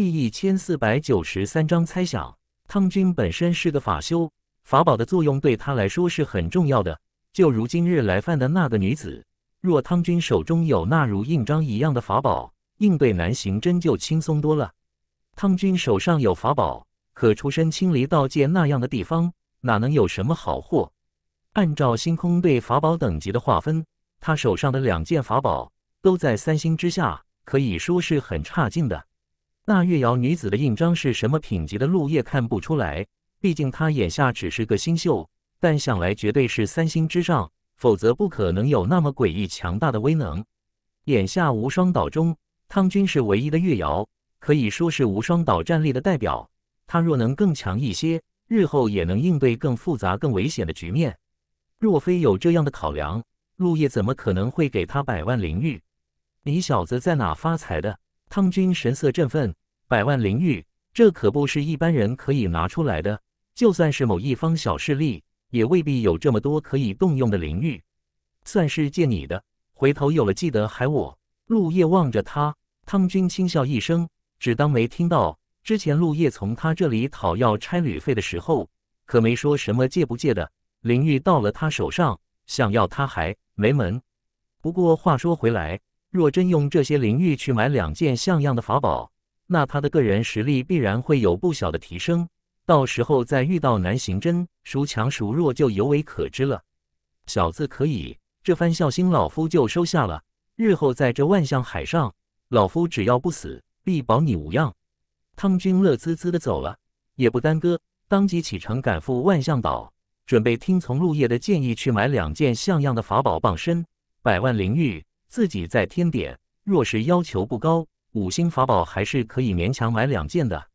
第一千四百九十三章，猜想。汤军本身是个法修，法宝的作用对他来说是很重要的。就如今日来犯的那个女子，若汤军手中有那如印章一样的法宝，应对南行真就轻松多了。汤军手上有法宝，可出身青离道界那样的地方，哪能有什么好货？按照星空对法宝等级的划分，他手上的两件法宝都在三星之下，可以说是很差劲的。那月瑶女子的印章是什么品级的？陆叶看不出来，毕竟他眼下只是个新秀，但想来绝对是三星之上，否则不可能有那么诡异强大的威能。眼下无双岛中，汤君是唯一的月瑶，可以说是无双岛战力的代表。他若能更强一些，日后也能应对更复杂、更危险的局面。若非有这样的考量，陆叶怎么可能会给他百万灵玉？你小子在哪发财的？汤君神色振奋。百万灵玉，这可不是一般人可以拿出来的。就算是某一方小势力，也未必有这么多可以动用的灵玉。算是借你的，回头有了记得还我。陆叶望着他，汤君轻笑一声，只当没听到。之前陆叶从他这里讨要差旅费的时候，可没说什么借不借的。灵玉到了他手上，想要他还没门。不过话说回来，若真用这些灵玉去买两件像样的法宝，那他的个人实力必然会有不小的提升，到时候再遇到南行针，孰强孰弱就尤为可知了。小子可以，这番孝心老夫就收下了。日后在这万象海上，老夫只要不死，必保你无恙。汤军乐滋滋的走了，也不耽搁，当即启程赶赴万象岛，准备听从陆叶的建议去买两件像样的法宝傍身。百万灵玉自己再添点，若是要求不高。五星法宝还是可以勉强买两件的。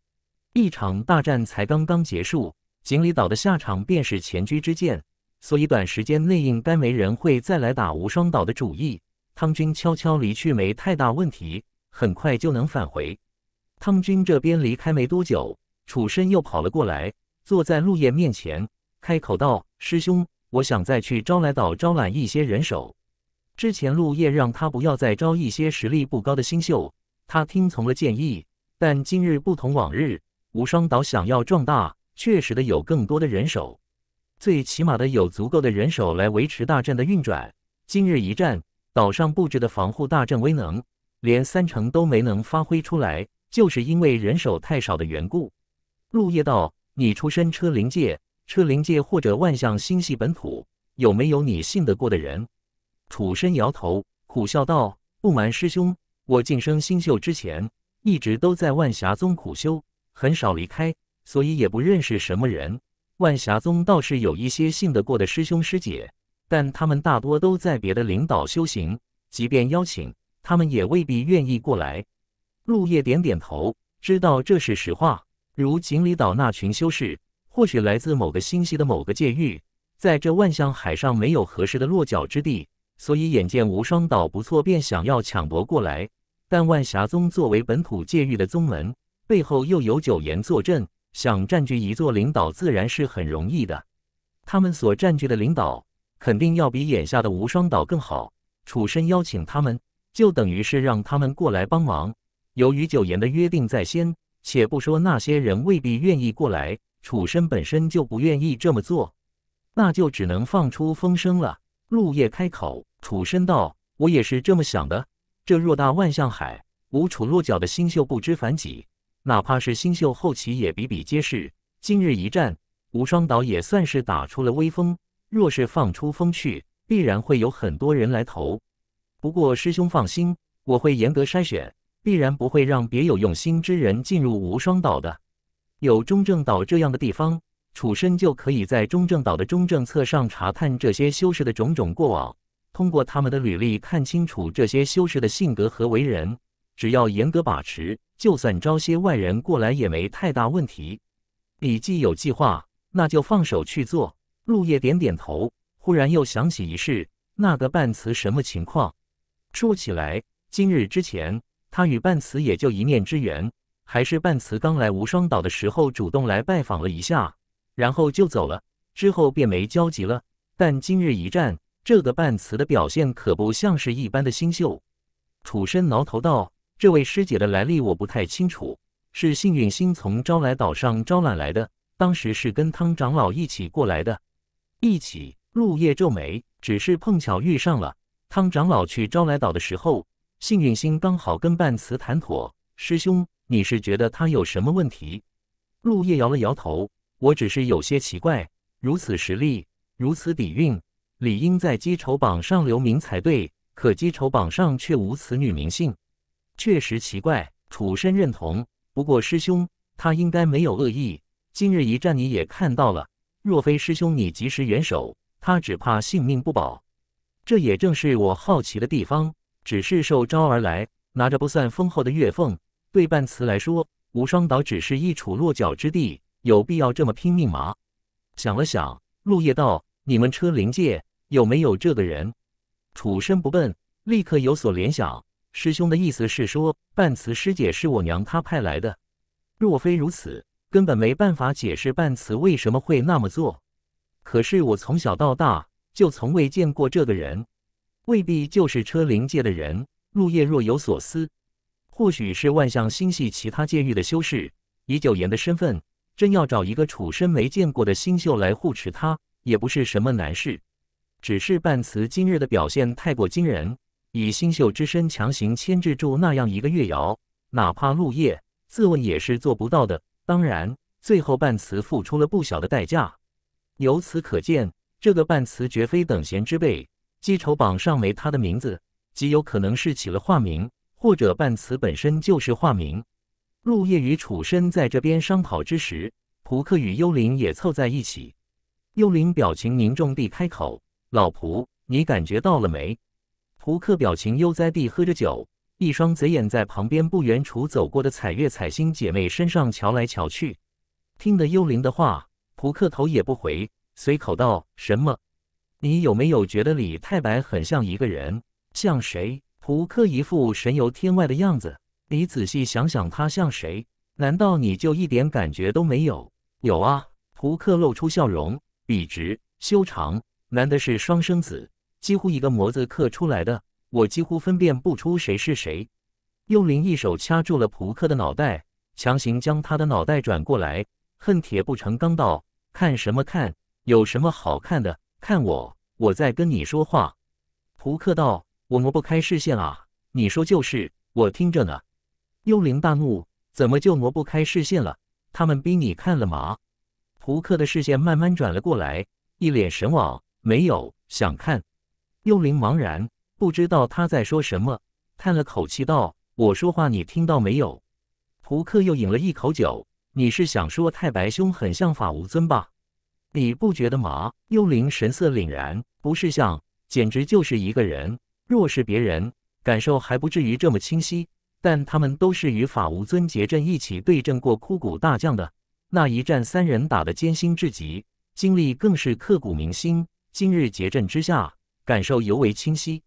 一场大战才刚刚结束，锦鲤岛的下场便是前车之鉴，所以短时间内应该没人会再来打无双岛的主意。汤军悄悄离去没太大问题，很快就能返回。汤军这边离开没多久，楚深又跑了过来，坐在陆夜面前，开口道：“师兄，我想再去招来岛招揽一些人手。之前陆夜让他不要再招一些实力不高的新秀。”他听从了建议，但今日不同往日，无双岛想要壮大，确实的有更多的人手，最起码的有足够的人手来维持大阵的运转。今日一战，岛上布置的防护大阵威能连三成都没能发挥出来，就是因为人手太少的缘故。陆叶道：“你出身车灵界，车灵界或者万象星系本土，有没有你信得过的人？”楚生摇头，苦笑道：“不瞒师兄。”我晋升新秀之前，一直都在万霞宗苦修，很少离开，所以也不认识什么人。万霞宗倒是有一些信得过的师兄师姐，但他们大多都在别的领导修行，即便邀请，他们也未必愿意过来。陆叶点点头，知道这是实话。如锦鲤岛那群修士，或许来自某个星系的某个界域，在这万象海上没有合适的落脚之地。所以，眼见无双岛不错，便想要抢夺过来。但万霞宗作为本土界域的宗门，背后又有九岩坐镇，想占据一座领岛，自然是很容易的。他们所占据的领岛，肯定要比眼下的无双岛更好。楚深邀请他们，就等于是让他们过来帮忙。由于九岩的约定在先，且不说那些人未必愿意过来，楚深本身就不愿意这么做，那就只能放出风声了。陆叶开口，楚生道：“我也是这么想的。这偌大万象海，无处落脚的新秀不知凡几，哪怕是新秀后期也比比皆是。今日一战，无双岛也算是打出了威风。若是放出风去，必然会有很多人来投。不过师兄放心，我会严格筛选，必然不会让别有用心之人进入无双岛的。有中正岛这样的地方。”楚身就可以在中正岛的中正册上查看这些修士的种种过往，通过他们的履历看清楚这些修士的性格和为人。只要严格把持，就算招些外人过来也没太大问题。李记有计划，那就放手去做。陆叶点点头，忽然又想起一事：那个半慈什么情况？说起来，今日之前，他与半慈也就一念之缘，还是半慈刚来无双岛的时候主动来拜访了一下。然后就走了，之后便没交集了。但今日一战，这个半慈的表现可不像是一般的新秀。楚深挠头道：“这位师姐的来历我不太清楚，是幸运星从招来岛上招揽来的，当时是跟汤长老一起过来的。”一起，陆夜皱眉：“只是碰巧遇上了汤长老去招来岛的时候，幸运星刚好跟半慈谈妥。”师兄，你是觉得他有什么问题？陆夜摇了摇头。我只是有些奇怪，如此实力，如此底蕴，理应在积仇榜上留名才对。可积仇榜上却无此女名姓，确实奇怪。楚身认同，不过师兄，他应该没有恶意。今日一战你也看到了，若非师兄你及时援手，他只怕性命不保。这也正是我好奇的地方。只是受招而来，拿着不算丰厚的月俸，对半慈来说，无双岛只是一处落脚之地。有必要这么拼命吗？想了想，陆叶道：“你们车灵界有没有这个人？”楚生不笨，立刻有所联想。师兄的意思是说，半慈师姐是我娘她派来的。若非如此，根本没办法解释半慈为什么会那么做。可是我从小到大就从未见过这个人，未必就是车灵界的人。陆叶若有所思，或许是万象星系其他界域的修士，以九岩的身份。真要找一个楚身没见过的新秀来护持他，也不是什么难事。只是半慈今日的表现太过惊人，以新秀之身强行牵制住那样一个月瑶，哪怕陆叶自问也是做不到的。当然，最后半慈付出了不小的代价。由此可见，这个半慈绝非等闲之辈。记仇榜上没他的名字，极有可能是起了化名，或者半慈本身就是化名。陆叶与楚生在这边商讨之时，扑克与幽灵也凑在一起。幽灵表情凝重地开口：“老仆，你感觉到了没？”扑克表情悠哉地喝着酒，一双贼眼在旁边不远处走过的彩月、彩星姐妹身上瞧来瞧去。听得幽灵的话，扑克头也不回，随口道：“什么？你有没有觉得李太白很像一个人？像谁？”扑克一副神游天外的样子。你仔细想想，他像谁？难道你就一点感觉都没有？有啊！扑克露出笑容，笔直修长，男的是双生子，几乎一个模子刻出来的，我几乎分辨不出谁是谁。幽灵一手掐住了扑克的脑袋，强行将他的脑袋转过来，恨铁不成钢道：“看什么看？有什么好看的？看我，我在跟你说话。”扑克道：“我挪不开视线啊。”你说就是，我听着呢。幽灵大怒，怎么就挪不开视线了？他们逼你看了吗？胡克的视线慢慢转了过来，一脸神往。没有想看。幽灵茫然，不知道他在说什么，叹了口气道：“我说话你听到没有？”胡克又饮了一口酒：“你是想说太白兄很像法无尊吧？你不觉得吗？”幽灵神色凛然：“不是像，简直就是一个人。若是别人，感受还不至于这么清晰。”但他们都是与法无尊结阵一起对阵过枯骨大将的，那一战三人打得艰辛至极，经历更是刻骨铭心。今日结阵之下，感受尤为清晰。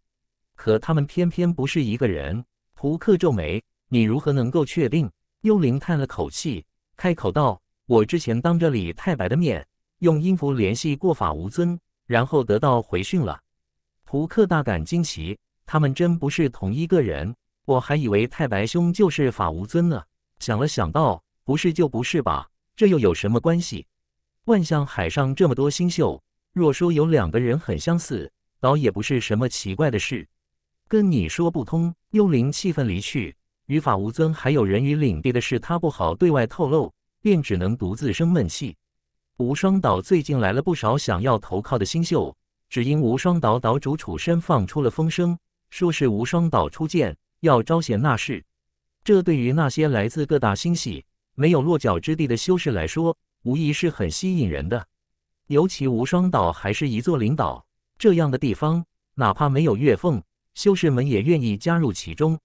可他们偏偏不是一个人。扑克皱眉：“你如何能够确定？”幽灵叹了口气，开口道：“我之前当着李太白的面，用音符联系过法无尊，然后得到回讯了。”扑克大感惊奇：“他们真不是同一个人？”我还以为太白兄就是法无尊呢，想了想道：“不是就不是吧，这又有什么关系？”万象海上这么多星宿，若说有两个人很相似，倒也不是什么奇怪的事。跟你说不通，幽灵气愤离去。与法无尊还有人鱼领地的事，他不好对外透露，便只能独自生闷气。无双岛最近来了不少想要投靠的新秀，只因无双岛岛主楚身放出了风声，说是无双岛出剑。要招贤纳士，这对于那些来自各大星系没有落脚之地的修士来说，无疑是很吸引人的。尤其无双岛还是一座灵岛，这样的地方，哪怕没有月俸，修士们也愿意加入其中。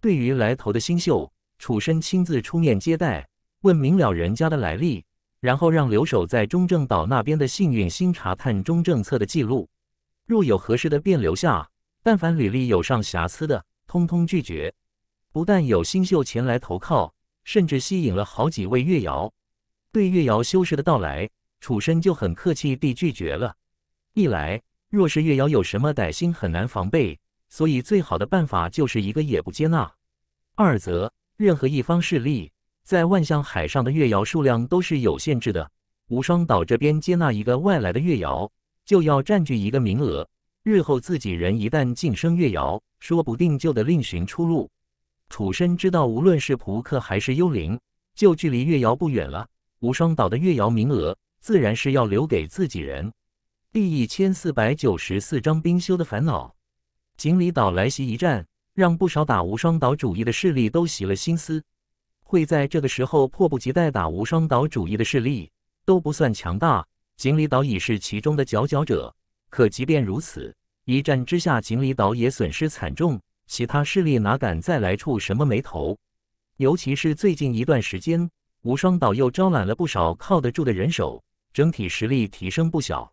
对于来头的新秀，楚生亲自出面接待，问明了人家的来历，然后让留守在中正岛那边的幸运星查看中正策的记录，若有合适的便留下，但凡履历有上瑕疵的。通通拒绝，不但有新秀前来投靠，甚至吸引了好几位月瑶。对月瑶修士的到来，楚深就很客气地拒绝了。一来，若是月瑶有什么歹心，很难防备，所以最好的办法就是一个也不接纳；二则，任何一方势力在万象海上的月瑶数量都是有限制的。无双岛这边接纳一个外来的月瑶，就要占据一个名额，日后自己人一旦晋升月瑶。说不定就得另寻出路。楚深知道，无论是扑克还是幽灵，就距离月瑶不远了。无双岛的月瑶名额，自然是要留给自己人。第一千四百九十四章冰修的烦恼。锦鲤岛来袭一战，让不少打无双岛主义的势力都起了心思。会在这个时候迫不及待打无双岛主义的势力，都不算强大。锦鲤岛已是其中的佼佼者。可即便如此。一战之下，锦鲤岛也损失惨重，其他势力哪敢再来触什么眉头？尤其是最近一段时间，无双岛又招揽了不少靠得住的人手，整体实力提升不小。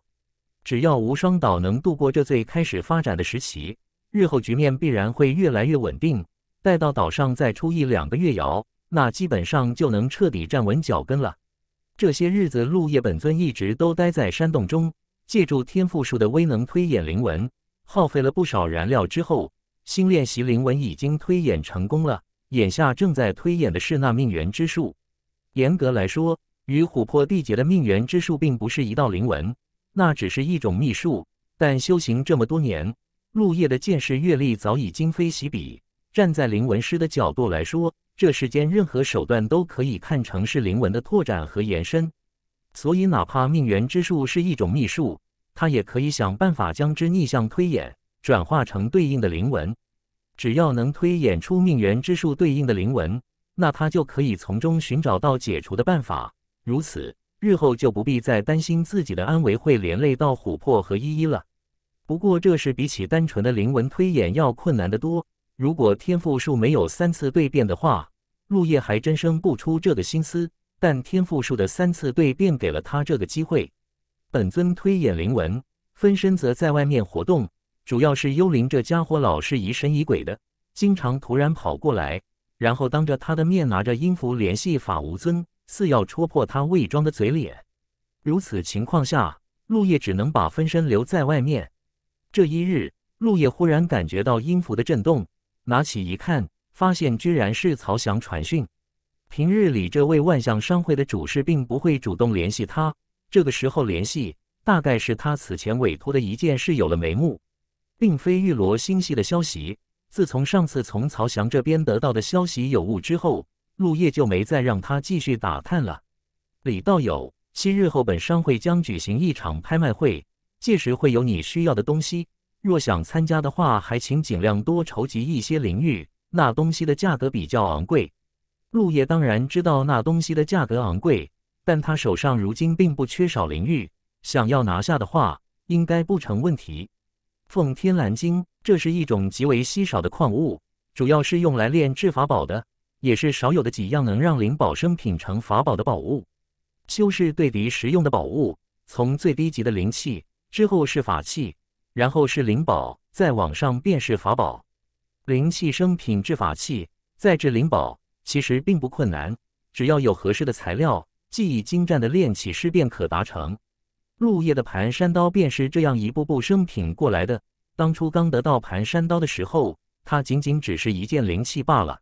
只要无双岛能度过这最开始发展的时期，日后局面必然会越来越稳定。待到岛上再出一两个月窑，那基本上就能彻底站稳脚跟了。这些日子，陆叶本尊一直都待在山洞中，借助天赋树的威能推演灵纹。耗费了不少燃料之后，新练习灵文已经推演成功了。眼下正在推演的是那命缘之术。严格来说，与琥珀缔结的命缘之术并不是一道灵文，那只是一种秘术。但修行这么多年，陆叶的见识阅历早已今非昔比。站在灵文师的角度来说，这世间任何手段都可以看成是灵文的拓展和延伸。所以，哪怕命缘之术是一种秘术。他也可以想办法将之逆向推演，转化成对应的灵纹。只要能推演出命缘之术对应的灵纹，那他就可以从中寻找到解除的办法。如此，日后就不必再担心自己的安危会连累到琥珀和依依了。不过，这事比起单纯的灵文推演要困难得多。如果天赋树没有三次蜕变的话，陆叶还真生不出这个心思。但天赋树的三次蜕变给了他这个机会。本尊推演灵文，分身则在外面活动。主要是幽灵这家伙老是疑神疑鬼的，经常突然跑过来，然后当着他的面拿着音符联系法无尊，似要戳破他伪装的嘴脸。如此情况下，陆叶只能把分身留在外面。这一日，陆叶忽然感觉到音符的震动，拿起一看，发现居然是曹翔传讯。平日里，这位万象商会的主事并不会主动联系他。这个时候联系，大概是他此前委托的一件事有了眉目，并非玉罗星系的消息。自从上次从曹翔这边得到的消息有误之后，陆叶就没再让他继续打探了。李道友，七日后本商会将举行一场拍卖会，届时会有你需要的东西。若想参加的话，还请尽量多筹集一些灵玉，那东西的价格比较昂贵。陆叶当然知道那东西的价格昂贵。但他手上如今并不缺少灵玉，想要拿下的话，应该不成问题。奉天蓝晶，这是一种极为稀少的矿物，主要是用来炼制法宝的，也是少有的几样能让灵宝生品成法宝的宝物。修士对敌实用的宝物，从最低级的灵器，之后是法器，然后是灵宝，再往上便是法宝。灵器生品制法器，再制灵宝，其实并不困难，只要有合适的材料。技艺精湛的炼器师便可达成。陆叶的盘山刀便是这样一步步升品过来的。当初刚得到盘山刀的时候，它仅仅只是一件灵器罢了。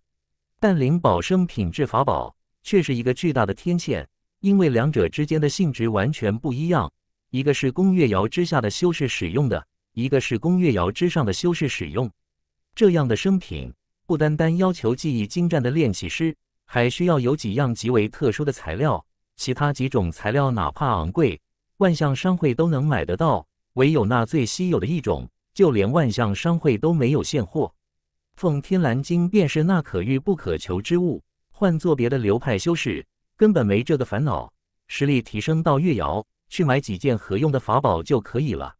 但灵宝生品质法宝却是一个巨大的天堑，因为两者之间的性质完全不一样。一个是宫月瑶之下的修士使用的，一个是宫月瑶之上的修士使用。这样的生品不单单要求技艺精湛的炼器师，还需要有几样极为特殊的材料。其他几种材料哪怕昂贵，万象商会都能买得到。唯有那最稀有的一种，就连万象商会都没有现货。奉天蓝晶便是那可遇不可求之物。换做别的流派修士，根本没这个烦恼。实力提升到月瑶，去买几件合用的法宝就可以了。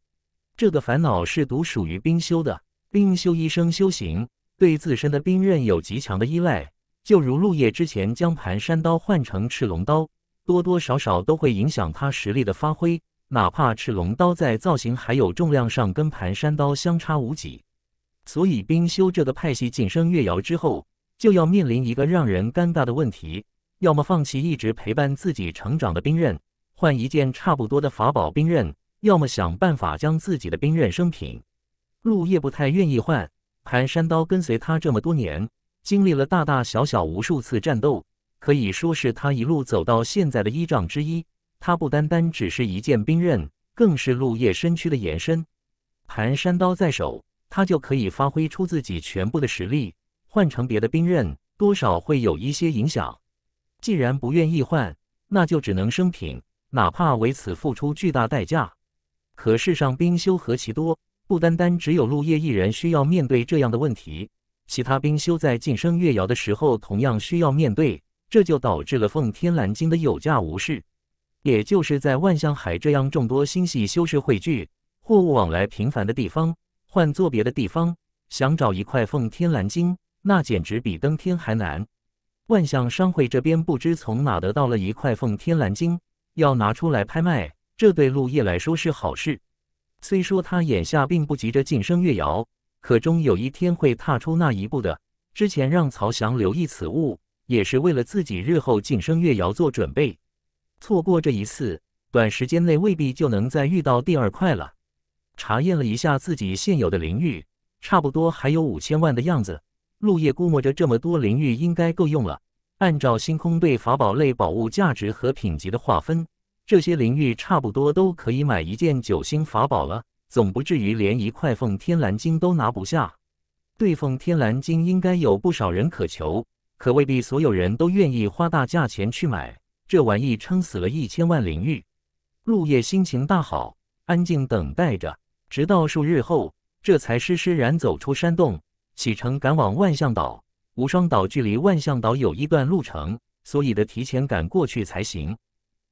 这个烦恼是独属于冰修的。冰修一生修行，对自身的冰刃有极强的依赖。就如陆叶之前将盘山刀换成赤龙刀。多多少少都会影响他实力的发挥，哪怕赤龙刀在造型还有重量上跟盘山刀相差无几，所以冰修这个派系晋升月瑶之后，就要面临一个让人尴尬的问题：要么放弃一直陪伴自己成长的兵刃，换一件差不多的法宝兵刃；要么想办法将自己的兵刃升品。陆叶不太愿意换盘山刀，跟随他这么多年，经历了大大小小无数次战斗。可以说是他一路走到现在的依仗之一。它不单单只是一件兵刃，更是陆叶身躯的延伸。盘山刀在手，他就可以发挥出自己全部的实力。换成别的兵刃，多少会有一些影响。既然不愿意换，那就只能生平，哪怕为此付出巨大代价。可世上兵修何其多，不单单只有陆叶一人需要面对这样的问题，其他兵修在晋升月瑶的时候，同样需要面对。这就导致了凤天蓝晶的有价无市，也就是在万象海这样众多星系修士汇聚、货物往来频繁的地方，换做别的地方，想找一块凤天蓝晶，那简直比登天还难。万象商会这边不知从哪得到了一块凤天蓝晶，要拿出来拍卖，这对陆毅来说是好事。虽说他眼下并不急着晋升月瑶，可终有一天会踏出那一步的。之前让曹翔留意此物。也是为了自己日后晋升月瑶做准备，错过这一次，短时间内未必就能再遇到第二块了。查验了一下自己现有的灵玉，差不多还有五千万的样子。陆叶估摸着这么多灵玉应该够用了。按照星空对法宝类宝物价值和品级的划分，这些灵玉差不多都可以买一件九星法宝了，总不至于连一块凤天蓝晶都拿不下。对凤天蓝晶，应该有不少人渴求。可未必所有人都愿意花大价钱去买这玩意，撑死了一千万灵玉。陆夜心情大好，安静等待着，直到数日后，这才施施然走出山洞，启程赶往万象岛。无双岛距离万象岛有一段路程，所以得提前赶过去才行。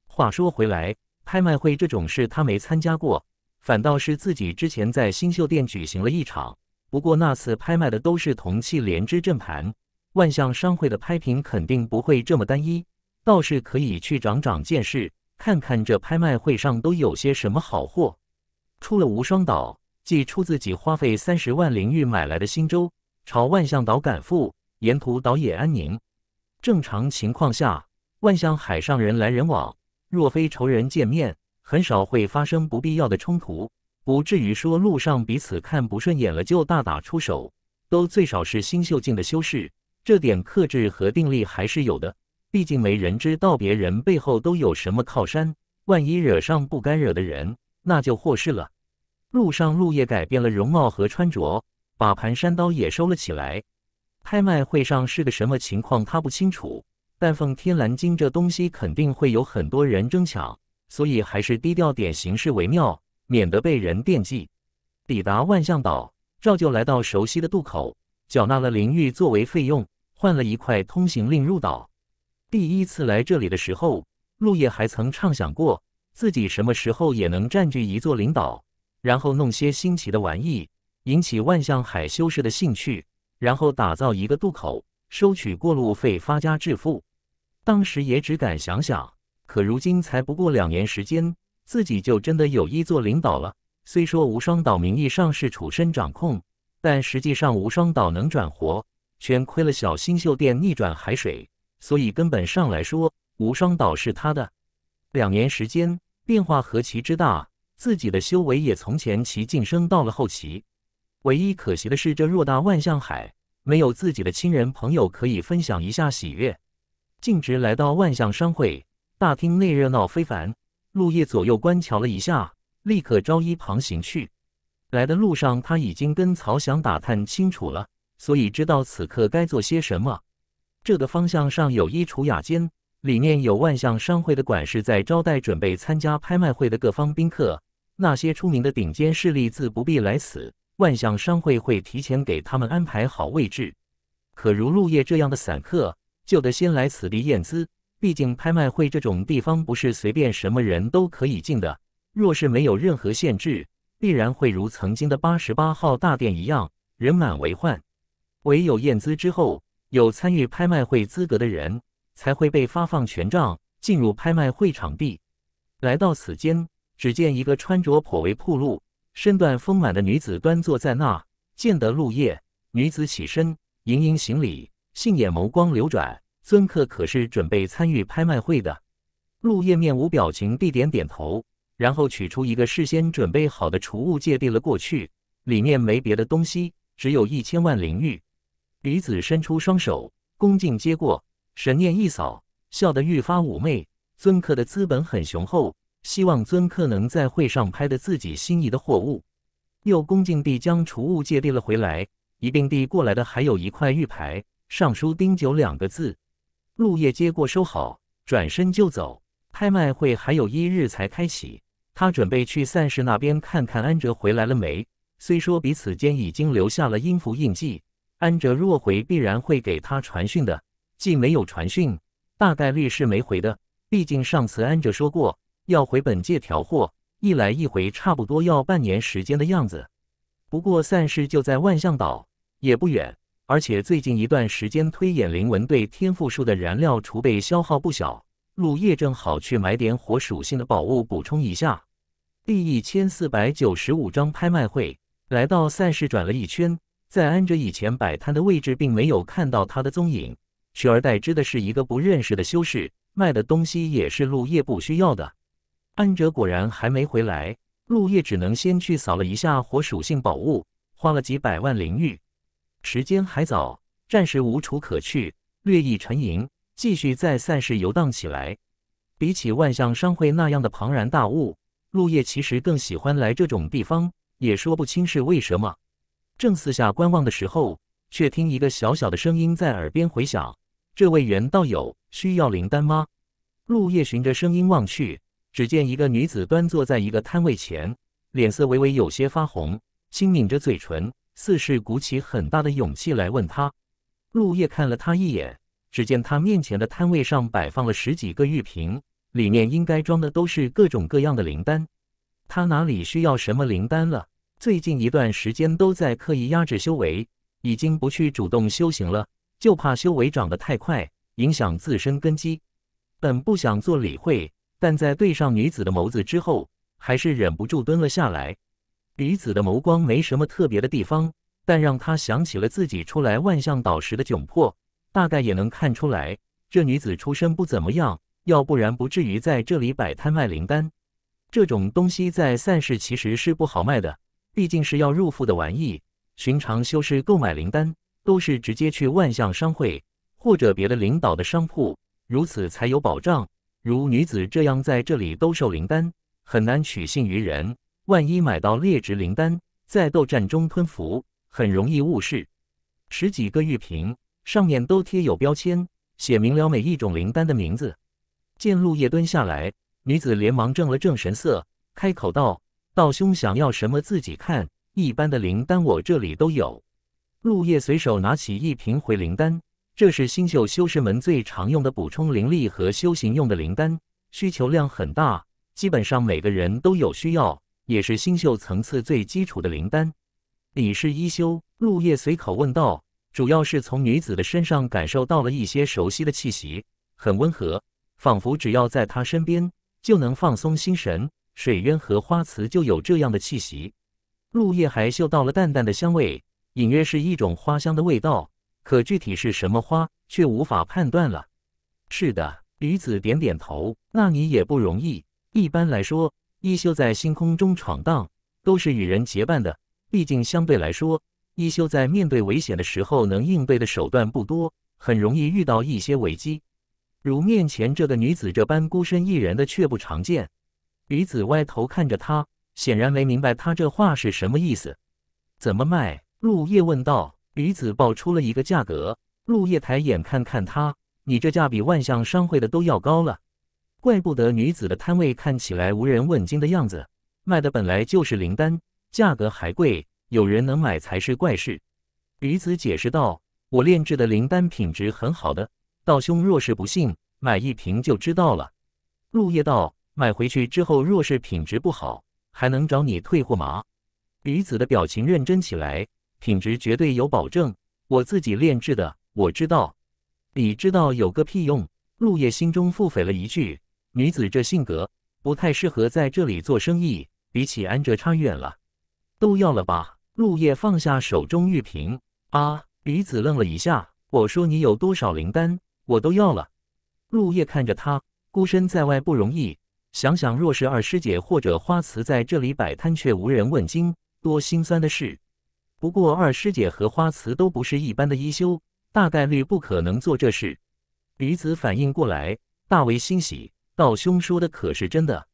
话说回来，拍卖会这种事他没参加过，反倒是自己之前在星秀殿举行了一场，不过那次拍卖的都是铜器、莲枝镇盘。万象商会的拍品肯定不会这么单一，倒是可以去长长见识，看看这拍卖会上都有些什么好货。出了无双岛，即出自己花费三十万灵玉买来的新舟，朝万象岛赶赴。沿途岛也安宁，正常情况下，万象海上人来人往，若非仇人见面，很少会发生不必要的冲突，不至于说路上彼此看不顺眼了就大打出手，都最少是新秀境的修士。这点克制和定力还是有的，毕竟没人知道别人背后都有什么靠山，万一惹上不该惹的人，那就祸事了。路上，陆叶改变了容貌和穿着，把盘山刀也收了起来。拍卖会上是个什么情况，他不清楚，但奉天蓝鲸这东西肯定会有很多人争抢，所以还是低调点行事为妙，免得被人惦记。抵达万象岛，照旧来到熟悉的渡口。缴纳了灵玉作为费用，换了一块通行令入岛。第一次来这里的时候，陆叶还曾畅想过自己什么时候也能占据一座灵岛，然后弄些新奇的玩意引起万象海修士的兴趣，然后打造一个渡口，收取过路费发家致富。当时也只敢想想，可如今才不过两年时间，自己就真的有一座灵岛了。虽说无双岛名义上是楚身掌控。但实际上，无双岛能转活，全亏了小星宿殿逆转海水。所以根本上来说，无双岛是他的。两年时间，变化何其之大，自己的修为也从前期晋升到了后期。唯一可惜的是，这偌大万象海，没有自己的亲人朋友可以分享一下喜悦。径直来到万象商会大厅内，热闹非凡。陆叶左右观瞧了一下，立刻朝一旁行去。来的路上，他已经跟曹翔打探清楚了，所以知道此刻该做些什么。这个方向上有一橱雅间，里面有万象商会的管事在招待准备参加拍卖会的各方宾客。那些出名的顶尖势力自不必来此，万象商会会提前给他们安排好位置。可如陆叶这样的散客，就得先来此地验资。毕竟拍卖会这种地方不是随便什么人都可以进的，若是没有任何限制。必然会如曾经的八十八号大殿一样人满为患，唯有验资之后有参与拍卖会资格的人才会被发放权杖进入拍卖会场地。来到此间，只见一个穿着颇为暴露、身段丰满的女子端坐在那。见得陆叶，女子起身，盈盈行礼，杏眼眸光流转：“尊客可是准备参与拍卖会的？”陆叶面无表情地点点头。然后取出一个事先准备好的储物戒递了过去，里面没别的东西，只有一千万灵玉。女子伸出双手，恭敬接过，神念一扫，笑得愈发妩媚。尊客的资本很雄厚，希望尊客能在会上拍的自己心仪的货物。又恭敬地将储物戒递了回来，一并递过来的还有一块玉牌，上书“丁九”两个字。陆叶接过收好，转身就走。拍卖会还有一日才开启。他准备去散市那边看看安哲回来了没。虽说彼此间已经留下了音符印记，安哲若回必然会给他传讯的。既没有传讯，大概率是没回的。毕竟上次安哲说过要回本界调货，一来一回差不多要半年时间的样子。不过散事就在万象岛，也不远。而且最近一段时间推演灵纹对天赋树的燃料储备消耗不小，陆夜正好去买点火属性的宝物补充一下。第一千四百九十五章拍卖会。来到赛事转了一圈，在安哲以前摆摊的位置，并没有看到他的踪影，取而代之的是一个不认识的修士，卖的东西也是陆叶不需要的。安哲果然还没回来，陆叶只能先去扫了一下火属性宝物，花了几百万灵玉。时间还早，暂时无处可去，略一沉吟，继续在赛事游荡起来。比起万象商会那样的庞然大物。陆叶其实更喜欢来这种地方，也说不清是为什么。正四下观望的时候，却听一个小小的声音在耳边回响：“这位袁道友，需要灵丹吗？”陆叶循着声音望去，只见一个女子端坐在一个摊位前，脸色微微有些发红，轻抿着嘴唇，似是鼓起很大的勇气来问他。陆叶看了他一眼，只见他面前的摊位上摆放了十几个玉瓶。里面应该装的都是各种各样的灵丹，他哪里需要什么灵丹了？最近一段时间都在刻意压制修为，已经不去主动修行了，就怕修为长得太快，影响自身根基。本不想做理会，但在对上女子的眸子之后，还是忍不住蹲了下来。女子的眸光没什么特别的地方，但让他想起了自己出来万象岛时的窘迫，大概也能看出来，这女子出身不怎么样。要不然不至于在这里摆摊卖灵丹，这种东西在散市其实是不好卖的，毕竟是要入腹的玩意。寻常修士购买灵丹，都是直接去万象商会或者别的领导的商铺，如此才有保障。如女子这样在这里兜售灵丹，很难取信于人，万一买到劣质灵丹，在斗战中吞服，很容易误事。十几个玉瓶上面都贴有标签，写明了每一种灵丹的名字。见陆叶蹲下来，女子连忙正了正神色，开口道：“道兄想要什么？自己看，一般的灵丹我这里都有。”陆叶随手拿起一瓶回灵丹，这是新秀修士们最常用的补充灵力和修行用的灵丹，需求量很大，基本上每个人都有需要，也是新秀层次最基础的灵丹。你是一修？陆叶随口问道，主要是从女子的身上感受到了一些熟悉的气息，很温和。仿佛只要在他身边，就能放松心神。水渊和花瓷就有这样的气息。陆叶还嗅到了淡淡的香味，隐约是一种花香的味道，可具体是什么花，却无法判断了。是的，女子点点头。那你也不容易。一般来说，一休在星空中闯荡，都是与人结伴的。毕竟相对来说，一休在面对危险的时候，能应对的手段不多，很容易遇到一些危机。如面前这个女子这般孤身一人的却不常见。女子歪头看着他，显然没明白他这话是什么意思。怎么卖？陆叶问道。女子报出了一个价格。陆叶抬眼看看他：“你这价比万象商会的都要高了，怪不得女子的摊位看起来无人问津的样子。卖的本来就是灵丹，价格还贵，有人能买才是怪事。”女子解释道：“我炼制的灵丹品质很好的。”道兄若是不信，买一瓶就知道了。陆叶道，买回去之后若是品质不好，还能找你退货吗？女子的表情认真起来，品质绝对有保证，我自己炼制的，我知道。你知道有个屁用！陆叶心中腹诽了一句，女子这性格不太适合在这里做生意，比起安哲差远了。都要了吧？陆叶放下手中玉瓶。啊！女子愣了一下，我说你有多少灵丹？我都要了。陆叶看着他孤身在外不容易，想想若是二师姐或者花慈在这里摆摊却无人问津，多心酸的事。不过二师姐和花慈都不是一般的一修，大概率不可能做这事。女子反应过来，大为欣喜。道兄说的可是真的？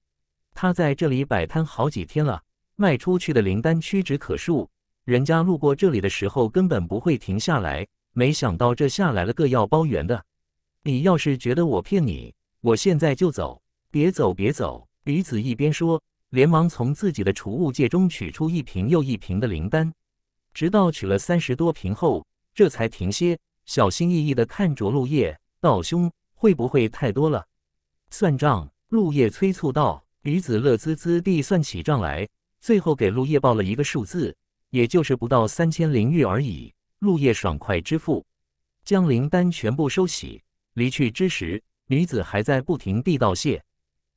他在这里摆摊好几天了，卖出去的灵丹屈指可数，人家路过这里的时候根本不会停下来。没想到这下来了个要包圆的。你要是觉得我骗你，我现在就走。别走，别走！李子一边说，连忙从自己的储物戒中取出一瓶又一瓶的灵丹，直到取了三十多瓶后，这才停歇，小心翼翼地看着陆叶：“道兄，会不会太多了？”算账！陆叶催促道。李子乐滋滋地算起账来，最后给陆叶报了一个数字，也就是不到三千灵玉而已。陆叶爽快支付，将灵丹全部收起。离去之时，女子还在不停地道谢。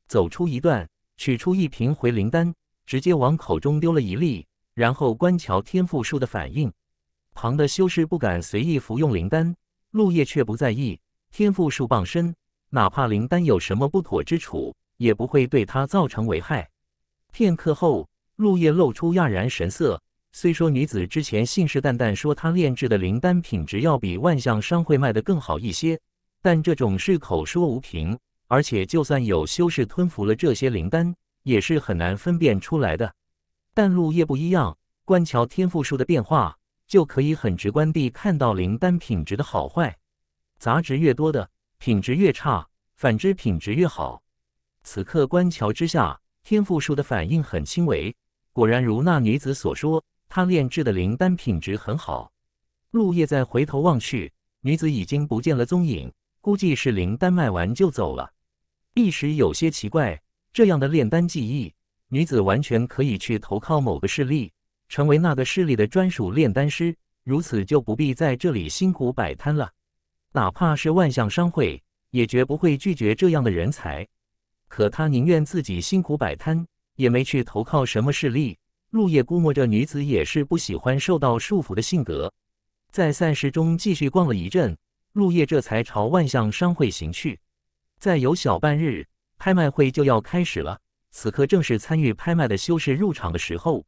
走出一段，取出一瓶回灵丹，直接往口中丢了一粒，然后观瞧天赋树的反应。旁的修士不敢随意服用灵丹，陆叶却不在意。天赋树傍身，哪怕灵丹有什么不妥之处，也不会对他造成危害。片刻后，陆叶露出讶然神色。虽说女子之前信誓旦旦说她炼制的灵丹品质要比万象商会卖的更好一些。但这种是口说无凭，而且就算有修士吞服了这些灵丹，也是很难分辨出来的。但陆叶不一样，观瞧天赋树的变化，就可以很直观地看到灵丹品质的好坏。杂质越多的，品质越差；反之，品质越好。此刻观瞧之下，天赋树的反应很轻微，果然如那女子所说，她炼制的灵丹品质很好。陆叶再回头望去，女子已经不见了踪影。估计是灵丹卖完就走了，一时有些奇怪。这样的炼丹技艺，女子完全可以去投靠某个势力，成为那个势力的专属炼丹师，如此就不必在这里辛苦摆摊了。哪怕是万象商会，也绝不会拒绝这样的人才。可他宁愿自己辛苦摆摊，也没去投靠什么势力。陆夜估摸着女子也是不喜欢受到束缚的性格，在散市中继续逛了一阵。陆叶这才朝万象商会行去，再有小半日，拍卖会就要开始了。此刻正是参与拍卖的修士入场的时候，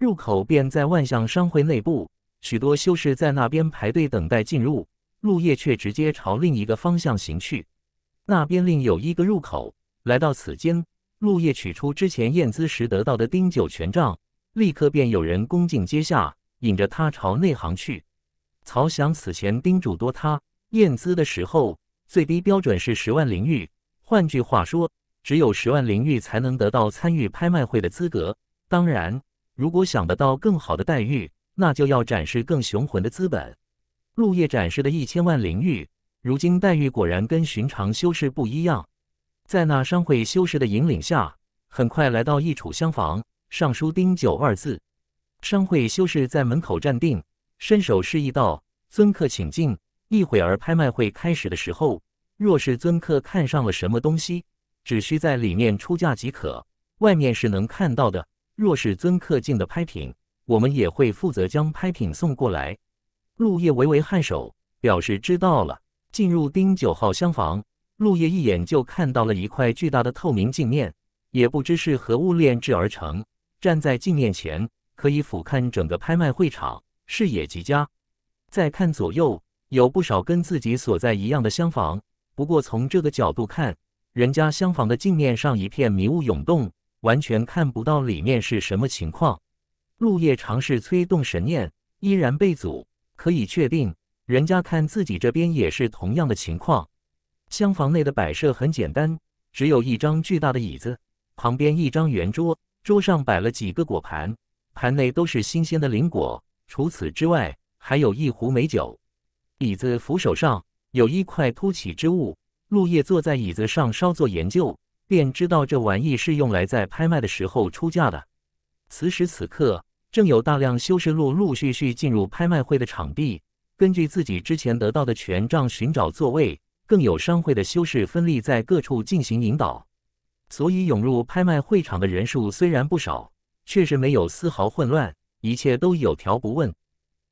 入口便在万象商会内部，许多修士在那边排队等待进入。陆叶却直接朝另一个方向行去，那边另有一个入口。来到此间，陆叶取出之前验资时得到的丁九权杖，立刻便有人恭敬接下，引着他朝内行去。曹翔此前叮嘱多他。验资的时候，最低标准是十万灵玉。换句话说，只有十万灵玉才能得到参与拍卖会的资格。当然，如果想得到更好的待遇，那就要展示更雄浑的资本。陆叶展示的一千万灵玉，如今待遇果然跟寻常修士不一样。在那商会修士的引领下，很快来到一处厢房，上书“丁九”二字。商会修士在门口站定，伸手示意道：“尊客，请进。”一会儿拍卖会开始的时候，若是尊客看上了什么东西，只需在里面出价即可。外面是能看到的。若是尊客进的拍品，我们也会负责将拍品送过来。陆叶微微颔首，表示知道了。进入丁九号厢房，陆叶一眼就看到了一块巨大的透明镜面，也不知是何物炼制而成。站在镜面前，可以俯瞰整个拍卖会场，视野极佳。再看左右。有不少跟自己所在一样的厢房，不过从这个角度看，人家厢房的镜面上一片迷雾涌动，完全看不到里面是什么情况。陆叶尝试催动神念，依然被阻。可以确定，人家看自己这边也是同样的情况。厢房内的摆设很简单，只有一张巨大的椅子，旁边一张圆桌，桌上摆了几个果盘，盘内都是新鲜的灵果。除此之外，还有一壶美酒。椅子扶手上有一块凸起之物，陆叶坐在椅子上稍作研究，便知道这玩意是用来在拍卖的时候出价的。此时此刻，正有大量修士陆陆续续进入拍卖会的场地，根据自己之前得到的权杖寻找座位，更有商会的修士分立在各处进行引导，所以涌入拍卖会场的人数虽然不少，却是没有丝毫混乱，一切都有条不紊。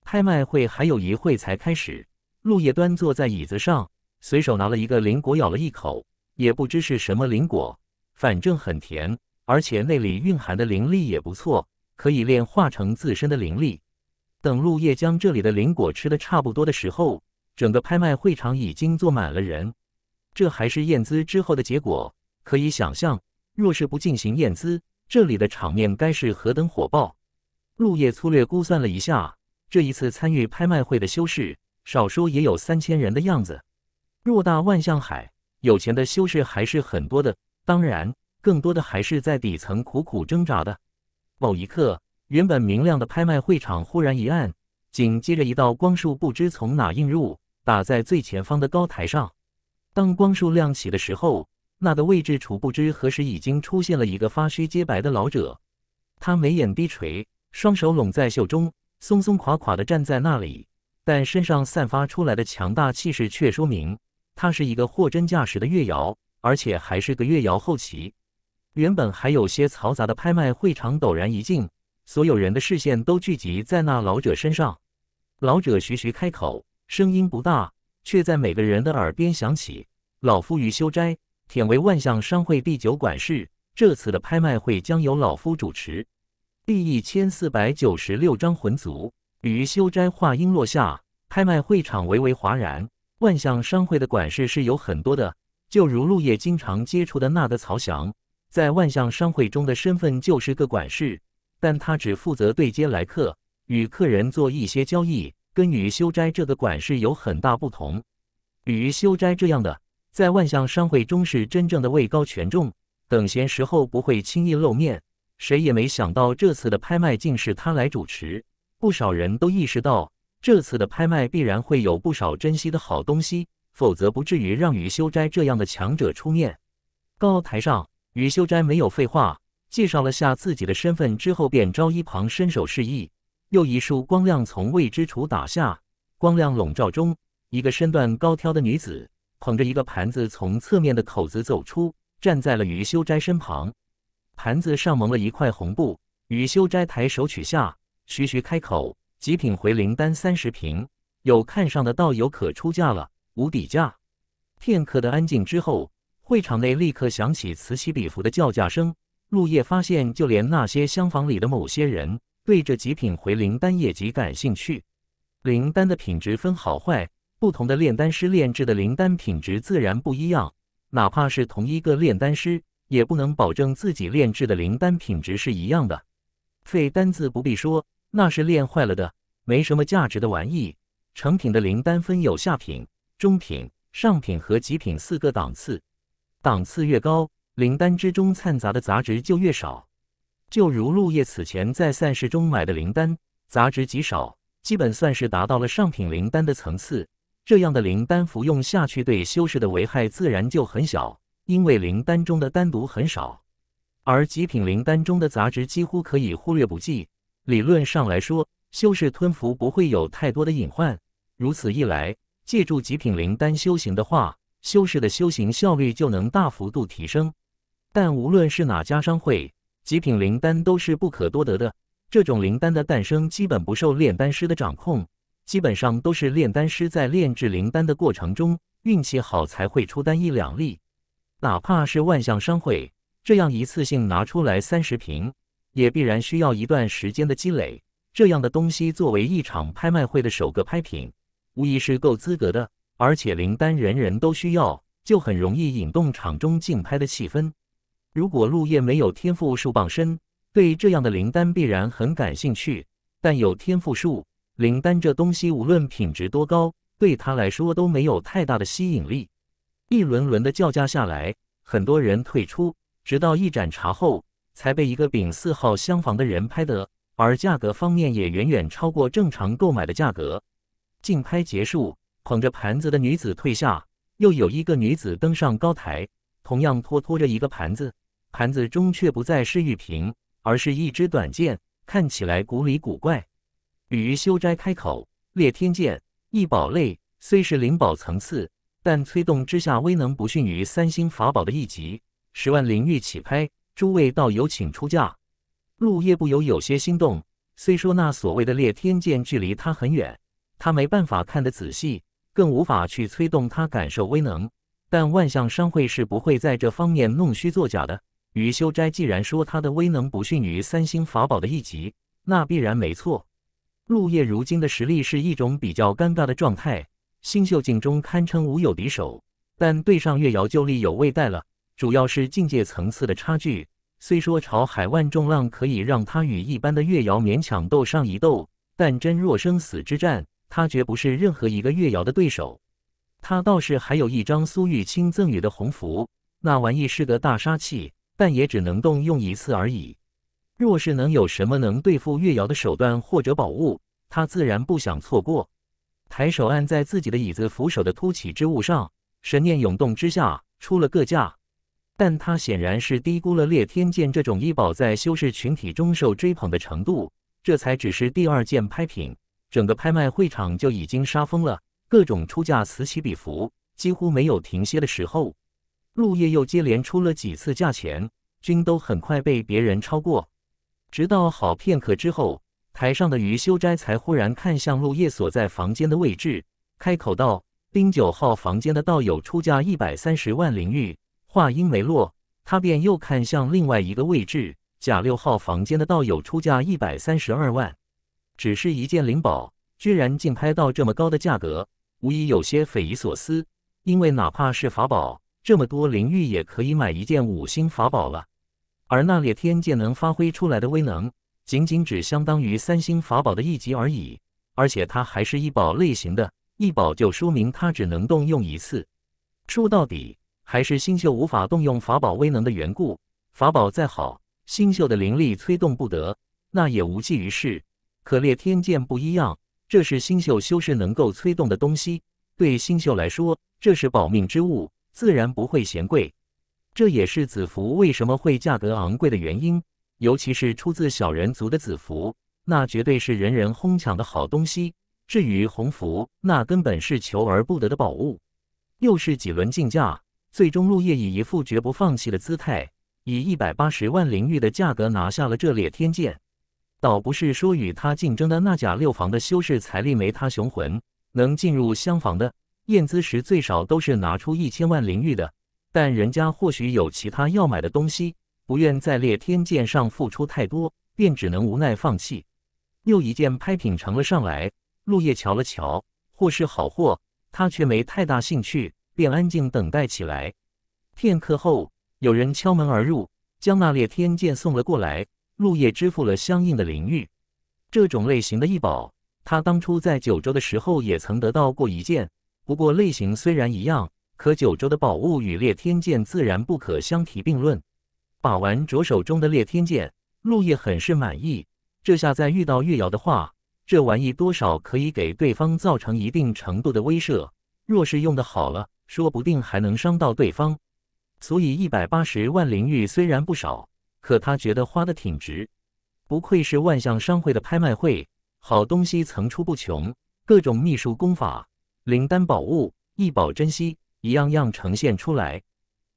拍卖会还有一会才开始。陆叶端坐在椅子上，随手拿了一个灵果咬了一口，也不知是什么灵果，反正很甜，而且那里蕴含的灵力也不错，可以炼化成自身的灵力。等陆叶将这里的灵果吃的差不多的时候，整个拍卖会场已经坐满了人。这还是验资之后的结果，可以想象，若是不进行验资，这里的场面该是何等火爆。陆叶粗略估算了一下，这一次参与拍卖会的修士。少说也有三千人的样子。偌大万象海，有钱的修士还是很多的，当然，更多的还是在底层苦苦挣扎的。某一刻，原本明亮的拍卖会场忽然一暗，紧接着一道光束不知从哪映入，打在最前方的高台上。当光束亮起的时候，那的位置处不知何时已经出现了一个发须皆白的老者，他眉眼低垂，双手拢在袖中，松松垮垮的站在那里。但身上散发出来的强大气势却说明他是一个货真价实的月瑶，而且还是个月瑶后期。原本还有些嘈杂的拍卖会场陡然一静，所有人的视线都聚集在那老者身上。老者徐徐开口，声音不大，却在每个人的耳边响起：“老夫于修斋，忝为万象商会第九管事。这次的拍卖会将由老夫主持。”第一千四百九十六章魂族。于修斋话音落下，拍卖会场微微哗然。万象商会的管事是有很多的，就如陆叶经常接触的那个曹翔，在万象商会中的身份就是个管事，但他只负责对接来客，与客人做一些交易，跟于修斋这个管事有很大不同。于修斋这样的，在万象商会中是真正的位高权重，等闲时候不会轻易露面。谁也没想到这次的拍卖竟是他来主持。不少人都意识到，这次的拍卖必然会有不少珍惜的好东西，否则不至于让于修斋这样的强者出面。高台上，于修斋没有废话，介绍了下自己的身份之后，便朝一旁伸手示意。又一束光亮从未知处打下，光亮笼罩中，一个身段高挑的女子捧着一个盘子从侧面的口子走出，站在了于修斋身旁。盘子上蒙了一块红布，于修斋抬手取下。徐徐开口：“极品回灵丹三十瓶，有看上的道友可出价了，无底价。”片刻的安静之后，会场内立刻响起此起彼伏的叫价声。陆叶发现，就连那些厢房里的某些人，对这极品回灵丹也极感兴趣。灵丹的品质分好坏，不同的炼丹师炼制的灵丹品质自然不一样。哪怕是同一个炼丹师，也不能保证自己炼制的灵丹品质是一样的。废丹字不必说，那是练坏了的，没什么价值的玩意。成品的灵丹分有下品、中品、上品和极品四个档次，档次越高，灵丹之中掺杂的杂质就越少。就如陆叶此前在散市中买的灵丹，杂质极少，基本算是达到了上品灵丹的层次。这样的灵丹服用下去，对修士的危害自然就很小，因为灵丹中的丹毒很少。而极品灵丹中的杂质几乎可以忽略不计，理论上来说，修士吞服不会有太多的隐患。如此一来，借助极品灵丹修行的话，修士的修行效率就能大幅度提升。但无论是哪家商会，极品灵丹都是不可多得的。这种灵丹的诞生基本不受炼丹师的掌控，基本上都是炼丹师在炼制灵丹的过程中运气好才会出单一两粒，哪怕是万象商会。这样一次性拿出来三十瓶，也必然需要一段时间的积累。这样的东西作为一场拍卖会的首个拍品，无疑是够资格的。而且灵丹人人都需要，就很容易引动场中竞拍的气氛。如果陆夜没有天赋树傍身，对这样的灵丹必然很感兴趣。但有天赋树，灵丹这东西无论品质多高，对他来说都没有太大的吸引力。一轮轮的叫价下来，很多人退出。直到一盏茶后，才被一个丙四号厢房的人拍得，而价格方面也远远超过正常购买的价格。竞拍结束，捧着盘子的女子退下，又有一个女子登上高台，同样托托着一个盘子，盘子中却不再是玉瓶，而是一支短剑，看起来古里古怪。于修斋开口：裂天剑，异宝类，虽是灵宝层次，但催动之下威能不逊于三星法宝的一级。十万灵玉起拍，诸位道友请出价。陆叶不由有些心动。虽说那所谓的裂天剑距离他很远，他没办法看得仔细，更无法去催动他感受威能。但万象商会是不会在这方面弄虚作假的。余修斋既然说他的威能不逊于三星法宝的一级，那必然没错。陆叶如今的实力是一种比较尴尬的状态，星宿境中堪称无有敌手，但对上月瑶就力有未逮了。主要是境界层次的差距。虽说朝海万众浪可以让他与一般的月瑶勉强斗上一斗，但真若生死之战，他绝不是任何一个月瑶的对手。他倒是还有一张苏玉清赠予的红符，那玩意是个大杀器，但也只能动用一次而已。若是能有什么能对付月瑶的手段或者宝物，他自然不想错过。抬手按在自己的椅子扶手的凸起之物上，神念涌动之下，出了个价。但他显然是低估了裂天剑这种异宝在修士群体中受追捧的程度。这才只是第二件拍品，整个拍卖会场就已经杀疯了，各种出价此起彼伏，几乎没有停歇的时候。陆叶又接连出了几次价钱，均都很快被别人超过。直到好片刻之后，台上的余修斋才忽然看向陆叶所在房间的位置，开口道：“丁九号房间的道友出价一百三十万灵玉。”话音没落，他便又看向另外一个位置，甲六号房间的道友出价一百三十二万，只是一件灵宝，居然竞拍到这么高的价格，无疑有些匪夷所思。因为哪怕是法宝，这么多灵玉也可以买一件五星法宝了。而那裂天剑能发挥出来的威能，仅仅只相当于三星法宝的一级而已，而且它还是一宝类型的，一宝就说明它只能动用一次。说到底。还是星宿无法动用法宝威能的缘故。法宝再好，星宿的灵力催动不得，那也无济于事。可裂天剑不一样，这是星宿修士能够催动的东西。对星宿来说，这是保命之物，自然不会嫌贵。这也是子福为什么会价格昂贵的原因。尤其是出自小人族的子福，那绝对是人人哄抢的好东西。至于红福，那根本是求而不得的宝物。又是几轮竞价。最终，陆叶以一副绝不放弃的姿态，以一百八十万灵玉的价格拿下了这列天剑。倒不是说与他竞争的那甲六房的修士财力没他雄浑，能进入厢房的验资时最少都是拿出一千万灵玉的。但人家或许有其他要买的东西，不愿在列天剑上付出太多，便只能无奈放弃。又一件拍品呈了上来，陆烨瞧了瞧，或是好货，他却没太大兴趣。便安静等待起来。片刻后，有人敲门而入，将那列天剑送了过来。陆叶支付了相应的灵玉。这种类型的异宝，他当初在九州的时候也曾得到过一件。不过类型虽然一样，可九州的宝物与猎天剑自然不可相提并论。把玩着手中的猎天剑，陆烨很是满意。这下再遇到月瑶的话，这玩意多少可以给对方造成一定程度的威慑。若是用的好了，说不定还能伤到对方，所以一百八十万灵玉虽然不少，可他觉得花的挺值。不愧是万象商会的拍卖会，好东西层出不穷，各种秘术、功法、灵丹、宝物、异宝、珍稀，一样样呈现出来。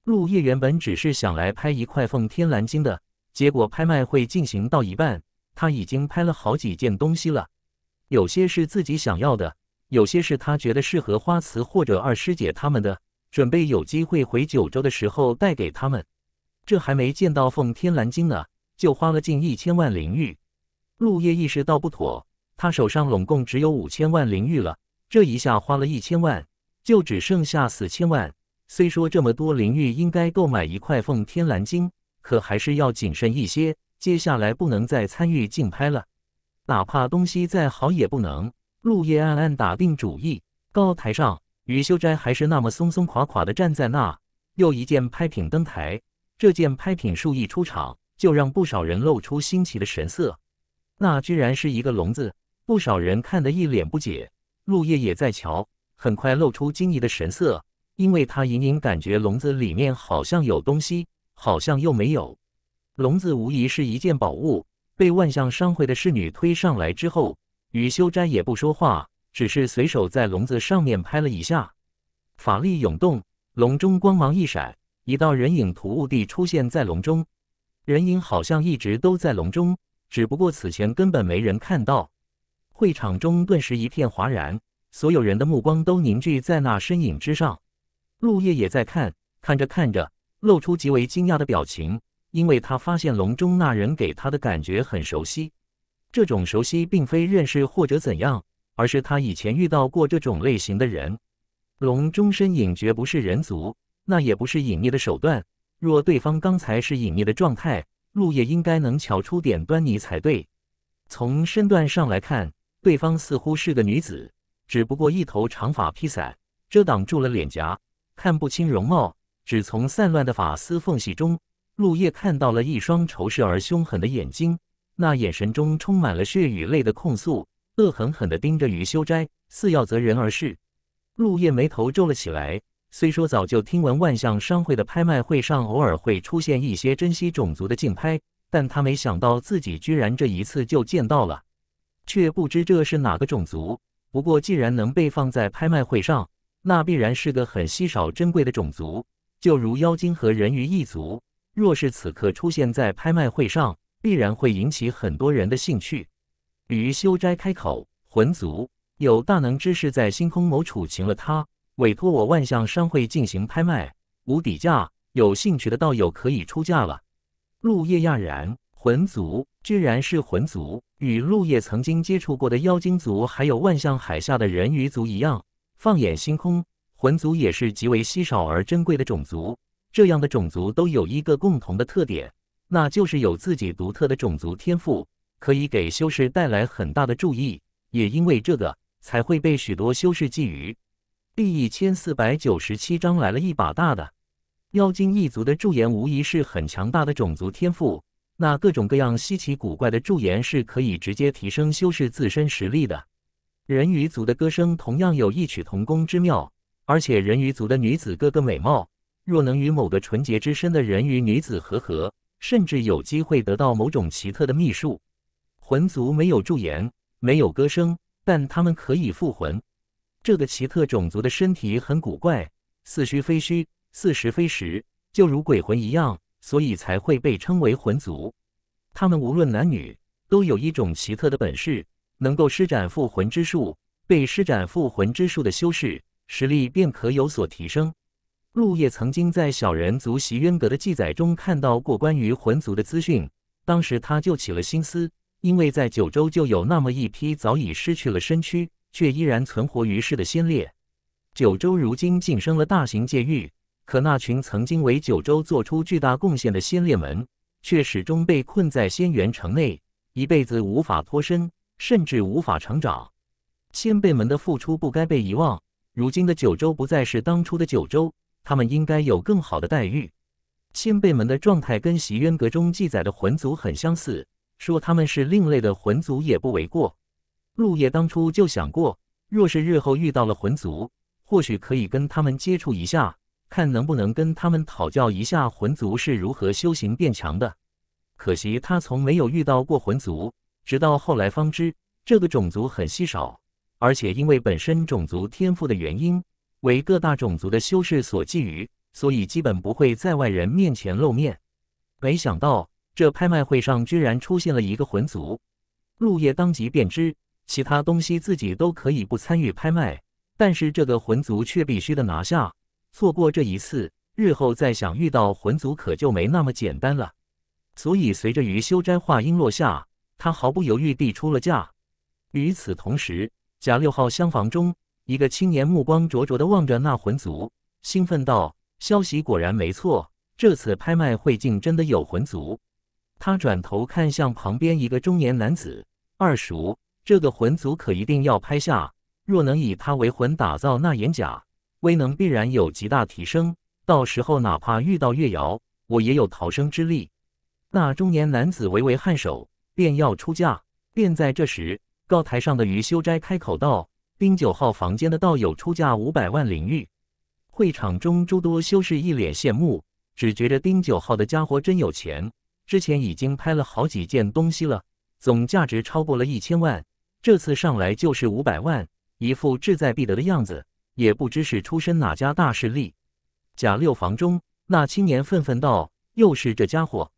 陆叶原本只是想来拍一块奉天蓝晶的，结果拍卖会进行到一半，他已经拍了好几件东西了，有些是自己想要的。有些是他觉得适合花瓷或者二师姐他们的，准备有机会回九州的时候带给他们。这还没见到奉天蓝晶呢，就花了近一千万灵玉。陆叶意识到不妥，他手上拢共只有五千万灵玉了，这一下花了一千万，就只剩下四千万。虽说这么多灵玉应该购买一块奉天蓝晶，可还是要谨慎一些。接下来不能再参与竞拍了，哪怕东西再好也不能。陆叶暗暗打定主意。高台上，余修斋还是那么松松垮垮地站在那。又一件拍品登台，这件拍品术一出场，就让不少人露出新奇的神色。那居然是一个笼子，不少人看得一脸不解。陆叶也在瞧，很快露出惊疑的神色，因为他隐隐感觉笼子里面好像有东西，好像又没有。笼子无疑是一件宝物，被万象商会的侍女推上来之后。雨修斋也不说话，只是随手在笼子上面拍了一下，法力涌动，笼中光芒一闪，一道人影突兀地出现在笼中。人影好像一直都在笼中，只不过此前根本没人看到。会场中顿时一片哗然，所有人的目光都凝聚在那身影之上。陆叶也在看，看着看着，露出极为惊讶的表情，因为他发现笼中那人给他的感觉很熟悉。这种熟悉并非认识或者怎样，而是他以前遇到过这种类型的人。龙中身影绝不是人族，那也不是隐匿的手段。若对方刚才是隐匿的状态，陆叶应该能瞧出点端倪才对。从身段上来看，对方似乎是个女子，只不过一头长发披散，遮挡住了脸颊，看不清容貌。只从散乱的发丝缝隙中，陆叶看到了一双仇视而凶狠的眼睛。那眼神中充满了血与泪的控诉，恶狠狠地盯着余修斋，似要择人而噬。陆夜眉头皱了起来。虽说早就听闻万象商会的拍卖会上偶尔会出现一些珍稀种族的竞拍，但他没想到自己居然这一次就见到了。却不知这是哪个种族。不过既然能被放在拍卖会上，那必然是个很稀少珍贵的种族，就如妖精和人鱼一族。若是此刻出现在拍卖会上，必然会引起很多人的兴趣。于修斋开口：“魂族有大能之士在星空某处擒了他，委托我万象商会进行拍卖，无底价。有兴趣的道友可以出价了。”陆叶讶然：“魂族，居然是魂族！与陆叶曾经接触过的妖精族，还有万象海下的人鱼族一样，放眼星空，魂族也是极为稀少而珍贵的种族。这样的种族都有一个共同的特点。”那就是有自己独特的种族天赋，可以给修士带来很大的注意，也因为这个才会被许多修士觊觎。第一千四百九十七章来了一把大的。妖精一族的驻颜无疑是很强大的种族天赋，那各种各样稀奇古怪的驻颜是可以直接提升修士自身实力的。人鱼族的歌声同样有异曲同工之妙，而且人鱼族的女子个个美貌，若能与某个纯洁之身的人鱼女子合合。甚至有机会得到某种奇特的秘术。魂族没有驻颜，没有歌声，但他们可以复魂。这个奇特种族的身体很古怪，似虚非虚，似实非实，就如鬼魂一样，所以才会被称为魂族。他们无论男女，都有一种奇特的本事，能够施展复魂之术。被施展复魂之术的修士，实力便可有所提升。陆叶曾经在小人族席渊阁的记载中看到过关于魂族的资讯，当时他就起了心思，因为在九州就有那么一批早已失去了身躯却依然存活于世的先烈。九州如今晋升了大型界域，可那群曾经为九州做出巨大贡献的先烈们，却始终被困在仙元城内，一辈子无法脱身，甚至无法成长。先辈们的付出不该被遗忘，如今的九州不再是当初的九州。他们应该有更好的待遇。先辈们的状态跟洗冤阁中记载的魂族很相似，说他们是另类的魂族也不为过。陆夜当初就想过，若是日后遇到了魂族，或许可以跟他们接触一下，看能不能跟他们讨教一下魂族是如何修行变强的。可惜他从没有遇到过魂族，直到后来方知这个种族很稀少，而且因为本身种族天赋的原因。为各大种族的修士所觊觎，所以基本不会在外人面前露面。没想到这拍卖会上居然出现了一个魂族，陆叶当即便知，其他东西自己都可以不参与拍卖，但是这个魂族却必须的拿下。错过这一次，日后再想遇到魂族可就没那么简单了。所以随着于修斋话音落下，他毫不犹豫地出了价。与此同时，甲六号厢房中。一个青年目光灼灼的望着那魂族，兴奋道：“消息果然没错，这次拍卖会竟真的有魂族。”他转头看向旁边一个中年男子：“二叔，这个魂族可一定要拍下，若能以他为魂打造那眼甲，威能必然有极大提升。到时候哪怕遇到月瑶，我也有逃生之力。”那中年男子微微颔首，便要出价。便在这时，高台上的余修斋开口道。丁九号房间的道友出价五百万灵玉。会场中诸多修士一脸羡慕，只觉着丁九号的家伙真有钱。之前已经拍了好几件东西了，总价值超过了一千万，这次上来就是五百万，一副志在必得的样子。也不知是出身哪家大势力。贾六房中那青年愤愤道：“又是这家伙！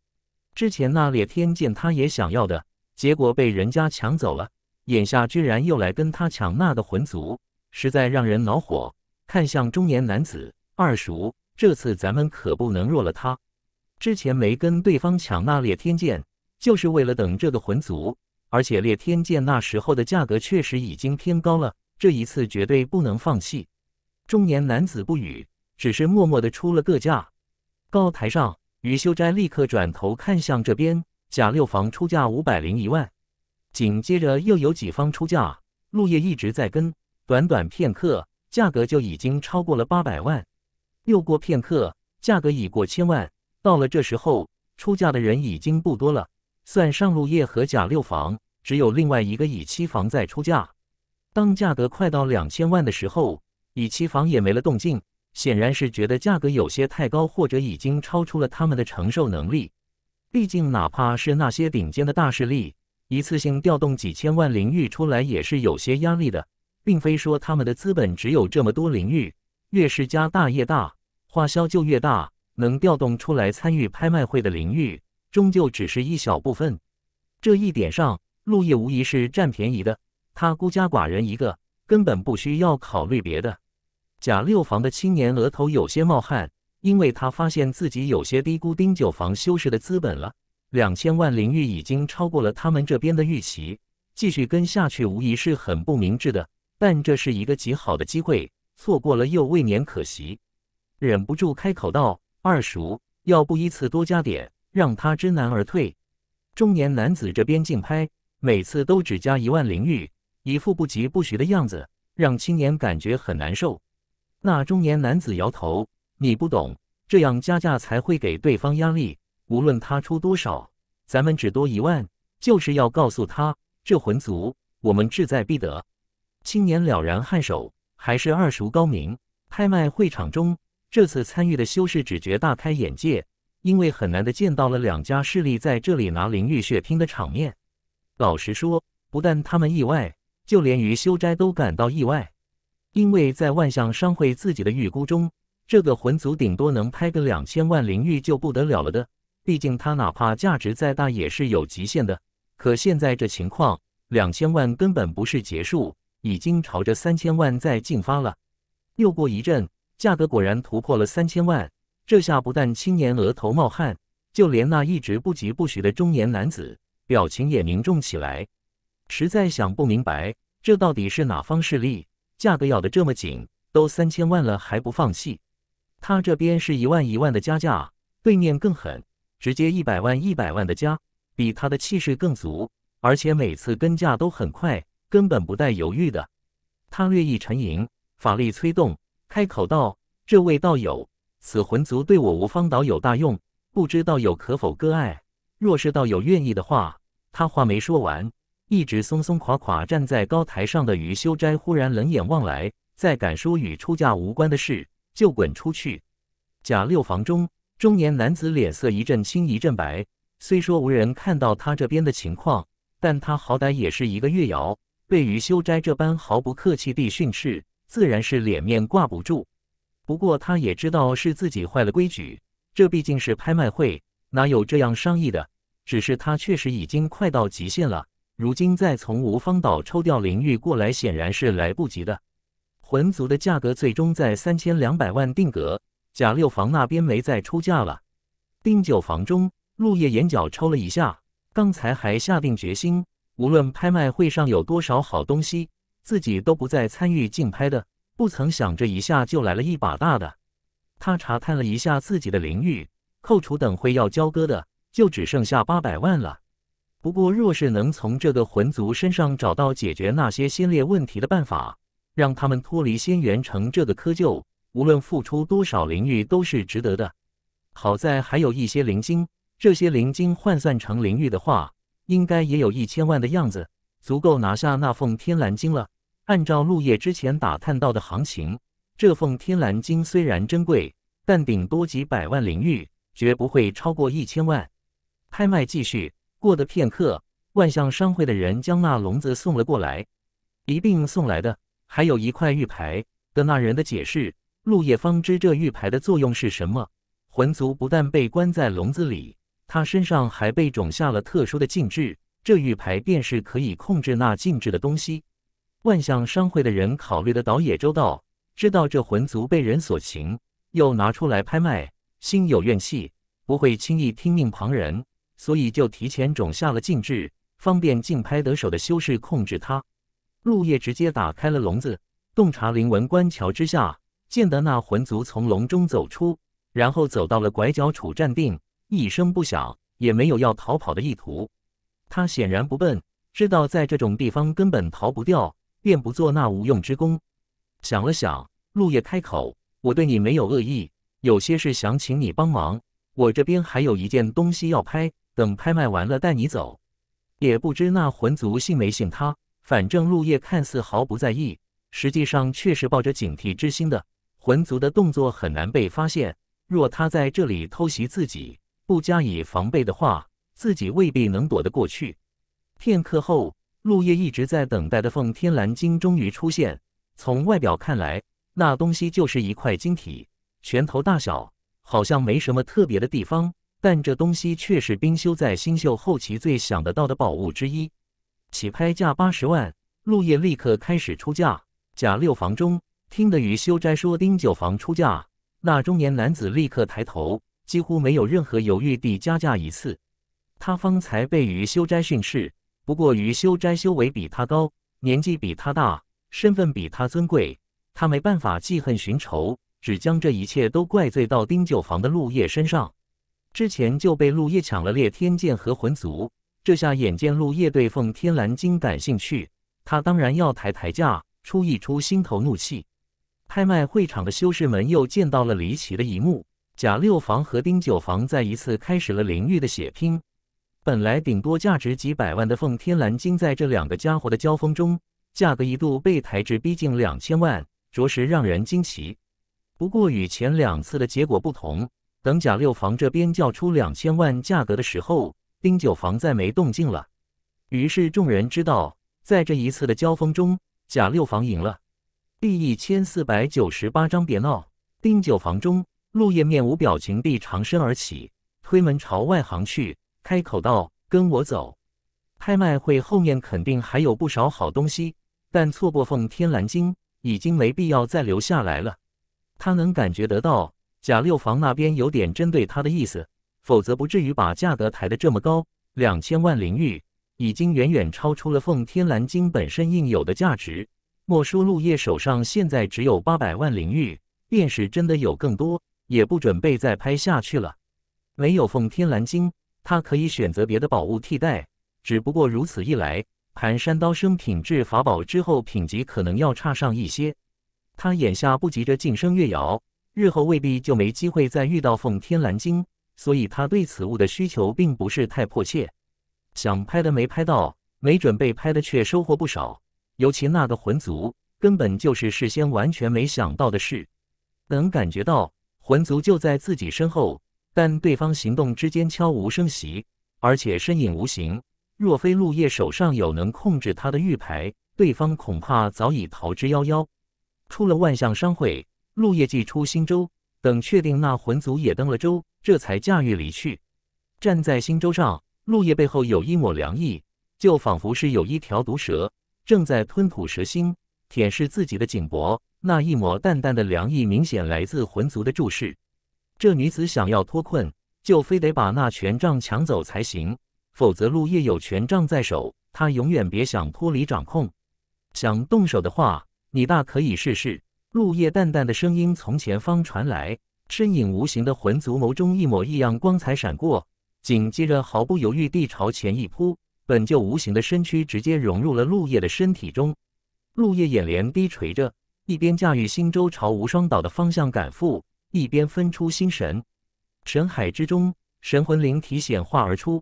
之前那裂天剑他也想要的，结果被人家抢走了。”眼下居然又来跟他抢那的魂族，实在让人恼火。看向中年男子二叔，这次咱们可不能弱了他。之前没跟对方抢那猎天剑，就是为了等这个魂族。而且猎天剑那时候的价格确实已经偏高了，这一次绝对不能放弃。中年男子不语，只是默默的出了个价。高台上，余修斋立刻转头看向这边，贾六房出价五百零一万。紧接着又有几方出价，陆叶一直在跟，短短片刻，价格就已经超过了八百万。又过片刻，价格已过千万。到了这时候，出价的人已经不多了，算上陆叶和甲六房，只有另外一个乙七房在出价。当价格快到两千万的时候，乙七房也没了动静，显然是觉得价格有些太高，或者已经超出了他们的承受能力。毕竟，哪怕是那些顶尖的大势力。一次性调动几千万灵玉出来也是有些压力的，并非说他们的资本只有这么多灵玉。越是家大业大，花销就越大，能调动出来参与拍卖会的灵玉，终究只是一小部分。这一点上，陆叶无疑是占便宜的。他孤家寡人一个，根本不需要考虑别的。甲六房的青年额头有些冒汗，因为他发现自己有些低估丁九房修士的资本了。两千万灵玉已经超过了他们这边的预期，继续跟下去无疑是很不明智的，但这是一个极好的机会，错过了又未免可惜。忍不住开口道：“二叔，要不依次多加点，让他知难而退。”中年男子这边竞拍，每次都只加一万灵玉，一副不急不徐的样子，让青年感觉很难受。那中年男子摇头：“你不懂，这样加价才会给对方压力。”无论他出多少，咱们只多一万，就是要告诉他，这魂族我们志在必得。青年了然颔首，还是二叔高明。拍卖会场中，这次参与的修士只觉大开眼界，因为很难的见到了两家势力在这里拿灵玉血拼的场面。老实说，不但他们意外，就连于修斋都感到意外，因为在万象商会自己的预估中，这个魂族顶多能拍个两千万灵玉就不得了了的。毕竟他哪怕价值再大，也是有极限的。可现在这情况，两千万根本不是结束，已经朝着三千万在进发了。又过一阵，价格果然突破了三千万。这下不但青年额头冒汗，就连那一直不急不徐的中年男子表情也凝重起来。实在想不明白，这到底是哪方势力，价格咬得这么紧，都三千万了还不放弃？他这边是一万一万的加价，对面更狠。直接一百万一百万的加，比他的气势更足，而且每次跟价都很快，根本不带犹豫的。他略一沉吟，法力催动，开口道：“这位道友，此魂族对我无方岛有大用，不知道友可否割爱？若是道友愿意的话。”他话没说完，一直松松垮垮站在高台上的余修斋忽然冷眼望来：“再敢说与出嫁无关的事，就滚出去！”贾六房中。中年男子脸色一阵青一阵白，虽说无人看到他这边的情况，但他好歹也是一个月瑶，被余修斋这般毫不客气地训斥，自然是脸面挂不住。不过他也知道是自己坏了规矩，这毕竟是拍卖会，哪有这样商议的？只是他确实已经快到极限了，如今再从无方岛抽调灵玉过来，显然是来不及的。魂族的价格最终在三千两百万定格。贾六房那边没再出价了。丁九房中，陆叶眼角抽了一下。刚才还下定决心，无论拍卖会上有多少好东西，自己都不再参与竞拍的。不曾想着一下就来了一把大的。他查看了一下自己的灵玉，扣除等会要交割的，就只剩下八百万了。不过，若是能从这个魂族身上找到解决那些先烈问题的办法，让他们脱离仙元城这个窠臼。无论付出多少灵玉都是值得的。好在还有一些灵晶，这些灵晶换算成灵玉的话，应该也有一千万的样子，足够拿下那凤天蓝晶了。按照陆叶之前打探到的行情，这凤天蓝晶虽然珍贵，但顶多几百万灵玉，绝不会超过一千万。拍卖继续。过了片刻，万象商会的人将那笼子送了过来，一并送来的还有一块玉牌。的那人的解释。陆叶方知这玉牌的作用是什么。魂族不但被关在笼子里，他身上还被种下了特殊的禁制，这玉牌便是可以控制那禁制的东西。万象商会的人考虑的倒也周到，知道这魂族被人所擒，又拿出来拍卖，心有怨气，不会轻易听命旁人，所以就提前种下了禁制，方便竞拍得手的修士控制他。陆叶直接打开了笼子，洞察灵纹官桥之下。见得那魂族从笼中走出，然后走到了拐角处站定，一声不响，也没有要逃跑的意图。他显然不笨，知道在这种地方根本逃不掉，便不做那无用之功。想了想，陆叶开口：“我对你没有恶意，有些事想请你帮忙。我这边还有一件东西要拍，等拍卖完了带你走。”也不知那魂族信没信他，反正陆叶看似毫不在意，实际上却是抱着警惕之心的。魂族的动作很难被发现，若他在这里偷袭自己，不加以防备的话，自己未必能躲得过去。片刻后，陆叶一直在等待的凤天蓝晶终于出现。从外表看来，那东西就是一块晶体，拳头大小，好像没什么特别的地方。但这东西却是冰修在星宿后期最想得到的宝物之一。起拍价八十万，陆叶立刻开始出价。甲六房中。听得于修斋说丁九房出嫁，那中年男子立刻抬头，几乎没有任何犹豫地加价一次。他方才被于修斋训斥，不过于修斋修为比他高，年纪比他大，身份比他尊贵，他没办法记恨寻仇，只将这一切都怪罪到丁九房的陆叶身上。之前就被陆叶抢了猎天剑和魂族，这下眼见陆叶对奉天蓝晶感兴趣，他当然要抬抬价，出一出心头怒气。拍卖会场的修士们又见到了离奇的一幕：贾六房和丁九房再一次开始了淋浴的血拼。本来顶多价值几百万的凤天蓝晶，在这两个家伙的交锋中，价格一度被抬至逼近两千万，着实让人惊奇。不过与前两次的结果不同，等贾六房这边叫出两千万价格的时候，丁九房再没动静了。于是众人知道，在这一次的交锋中，贾六房赢了。第一千四百九十八章别闹。丁九房中，陆叶面无表情地长身而起，推门朝外行去，开口道：“跟我走。拍卖会后面肯定还有不少好东西，但错过凤天蓝晶，已经没必要再留下来了。”他能感觉得到，贾六房那边有点针对他的意思，否则不至于把价格抬得这么高。两千万灵玉已经远远超出了凤天蓝晶本身应有的价值。莫说陆叶手上现在只有八百万灵玉，便是真的有更多，也不准备再拍下去了。没有奉天蓝晶，他可以选择别的宝物替代。只不过如此一来，盘山刀升品质法宝之后，品级可能要差上一些。他眼下不急着晋升月瑶，日后未必就没机会再遇到奉天蓝晶，所以他对此物的需求并不是太迫切。想拍的没拍到，没准备拍的却收获不少。尤其那个魂族，根本就是事先完全没想到的事。能感觉到魂族就在自己身后，但对方行动之间悄无声息，而且身影无形。若非陆叶手上有能控制他的玉牌，对方恐怕早已逃之夭夭。出了万象商会，陆叶即出新州，等确定那魂族也登了舟，这才驾驭离去。站在新州上，陆叶背后有一抹凉意，就仿佛是有一条毒蛇。正在吞吐蛇心，舔舐自己的颈脖，那一抹淡淡的凉意明显来自魂族的注视。这女子想要脱困，就非得把那权杖抢走才行，否则陆叶有权杖在手，她永远别想脱离掌控。想动手的话，你大可以试试。陆叶淡淡的声音从前方传来，身影无形的魂族眸中一抹异样光彩闪过，紧接着毫不犹豫地朝前一扑。本就无形的身躯直接融入了陆叶的身体中，陆叶眼帘低垂着，一边驾驭星舟朝无双岛的方向赶赴，一边分出心神，神海之中，神魂灵体显化而出。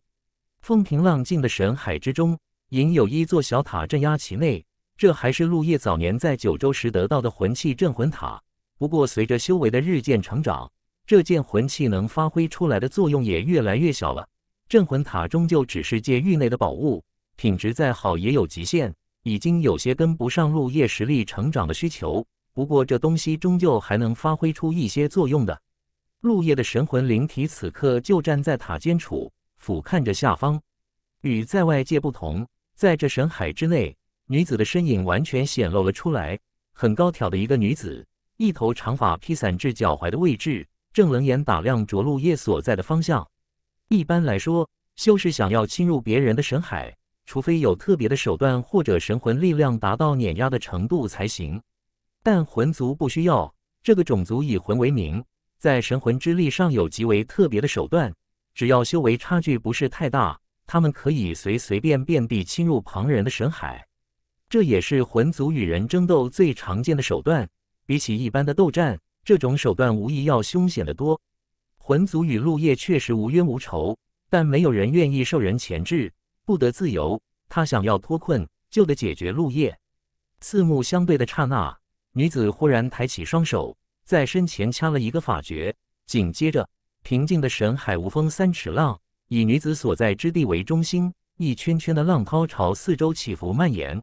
风平浪静的神海之中，隐有一座小塔镇压其内。这还是陆叶早年在九州时得到的魂器镇魂塔，不过随着修为的日渐成长，这件魂器能发挥出来的作用也越来越小了。镇魂塔终究只是界域内的宝物，品质再好也有极限，已经有些跟不上陆叶实力成长的需求。不过这东西终究还能发挥出一些作用的。陆叶的神魂灵体此刻就站在塔尖处，俯瞰着下方。与在外界不同，在这神海之内，女子的身影完全显露了出来。很高挑的一个女子，一头长发披散至脚踝的位置，正冷眼打量着陆夜所在的方向。一般来说，修士想要侵入别人的神海，除非有特别的手段或者神魂力量达到碾压的程度才行。但魂族不需要，这个种族以魂为名，在神魂之力上有极为特别的手段。只要修为差距不是太大，他们可以随随便便地侵入旁人的神海。这也是魂族与人争斗最常见的手段。比起一般的斗战，这种手段无疑要凶险得多。魂族与陆叶确实无冤无仇，但没有人愿意受人钳制，不得自由。他想要脱困，就得解决陆叶。四目相对的刹那，女子忽然抬起双手，在身前掐了一个法诀，紧接着，平静的神海无风三尺浪，以女子所在之地为中心，一圈圈的浪涛朝四周起伏蔓延。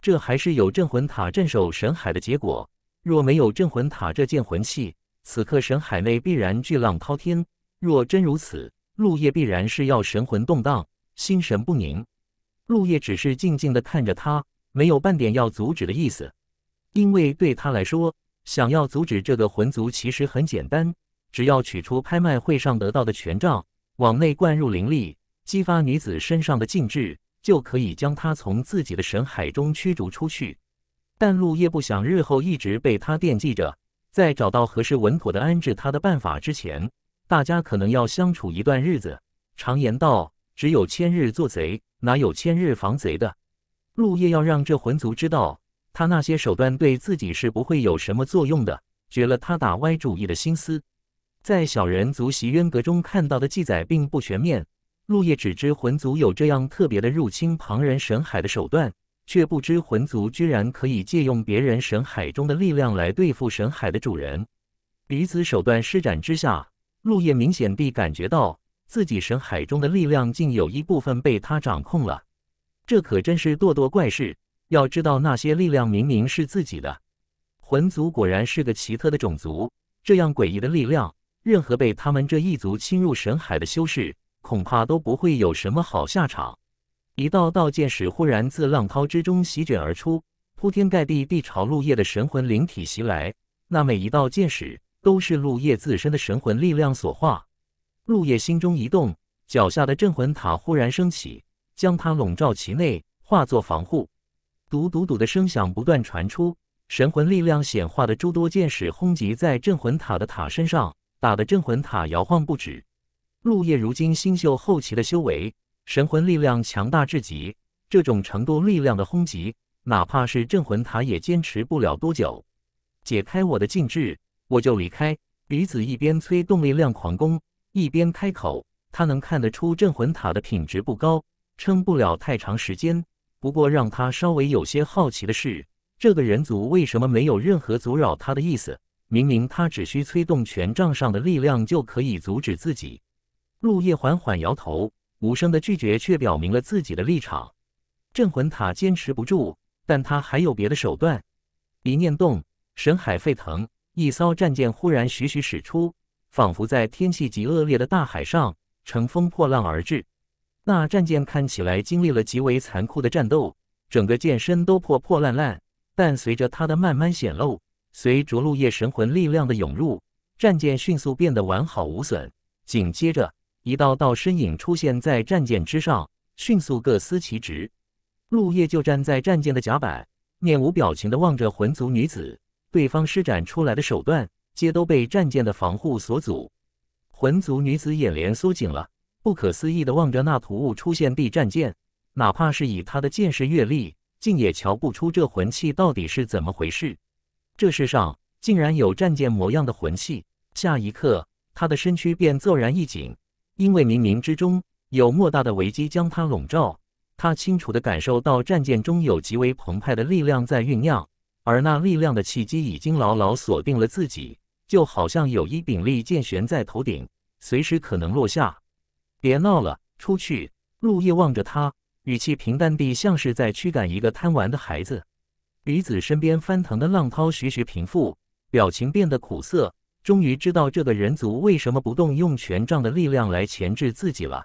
这还是有镇魂塔镇守神海的结果。若没有镇魂塔这件魂器，此刻神海内必然巨浪滔天，若真如此，陆叶必然是要神魂动荡，心神不宁。陆叶只是静静的看着他，没有半点要阻止的意思，因为对他来说，想要阻止这个魂族其实很简单，只要取出拍卖会上得到的权杖，往内灌入灵力，激发女子身上的禁制，就可以将她从自己的神海中驱逐出去。但陆叶不想日后一直被他惦记着。在找到合适稳妥的安置他的办法之前，大家可能要相处一段日子。常言道，只有千日做贼，哪有千日防贼的？陆叶要让这魂族知道，他那些手段对自己是不会有什么作用的，绝了他打歪主意的心思。在小人族袭渊阁中看到的记载并不全面，陆叶只知魂族有这样特别的入侵旁人神海的手段。却不知魂族居然可以借用别人神海中的力量来对付神海的主人。彼此手段施展之下，陆叶明显地感觉到自己神海中的力量竟有一部分被他掌控了。这可真是咄咄怪事！要知道那些力量明明是自己的。魂族果然是个奇特的种族，这样诡异的力量，任何被他们这一族侵入神海的修士，恐怕都不会有什么好下场。一道道剑矢忽然自浪涛之中席卷而出，铺天盖地地朝陆叶的神魂灵体袭来。那每一道剑矢都是陆叶自身的神魂力量所化。陆叶心中一动，脚下的镇魂塔忽然升起，将它笼罩其内，化作防护。笃笃笃的声响不断传出，神魂力量显化的诸多剑矢轰击在镇魂塔的塔身上，打得镇魂塔摇晃不止。陆叶如今星宿后期的修为。神魂力量强大至极，这种程度力量的轰击，哪怕是镇魂塔也坚持不了多久。解开我的禁制，我就离开。李子一边催动力量狂攻，一边开口。他能看得出镇魂塔的品质不高，撑不了太长时间。不过让他稍微有些好奇的是，这个人族为什么没有任何阻扰他的意思？明明他只需催动权杖上的力量就可以阻止自己。陆叶缓缓摇头。无声的拒绝却表明了自己的立场。镇魂塔坚持不住，但他还有别的手段。一念动，神海沸腾，一艘战舰忽然徐徐驶出，仿佛在天气极恶劣的大海上乘风破浪而至。那战舰看起来经历了极为残酷的战斗，整个舰身都破破烂烂。但随着它的慢慢显露，随着陆叶神魂力量的涌入，战舰迅速变得完好无损。紧接着。一道道身影出现在战舰之上，迅速各司其职。陆叶就站在战舰的甲板，面无表情地望着魂族女子。对方施展出来的手段，皆都被战舰的防护所阻。魂族女子眼帘缩紧了，不可思议地望着那突兀出现的战舰。哪怕是以他的见识阅历，竟也瞧不出这魂器到底是怎么回事。这世上竟然有战舰模样的魂器！下一刻，他的身躯便骤然一紧。因为冥冥之中有莫大的危机将他笼罩，他清楚地感受到战舰中有极为澎湃的力量在酝酿，而那力量的契机已经牢牢锁定了自己，就好像有一柄利剑悬在头顶，随时可能落下。别闹了，出去！陆叶望着他，语气平淡地，像是在驱赶一个贪玩的孩子。彼子身边翻腾的浪涛徐徐平复，表情变得苦涩。终于知道这个人族为什么不动用权杖的力量来钳制自己了。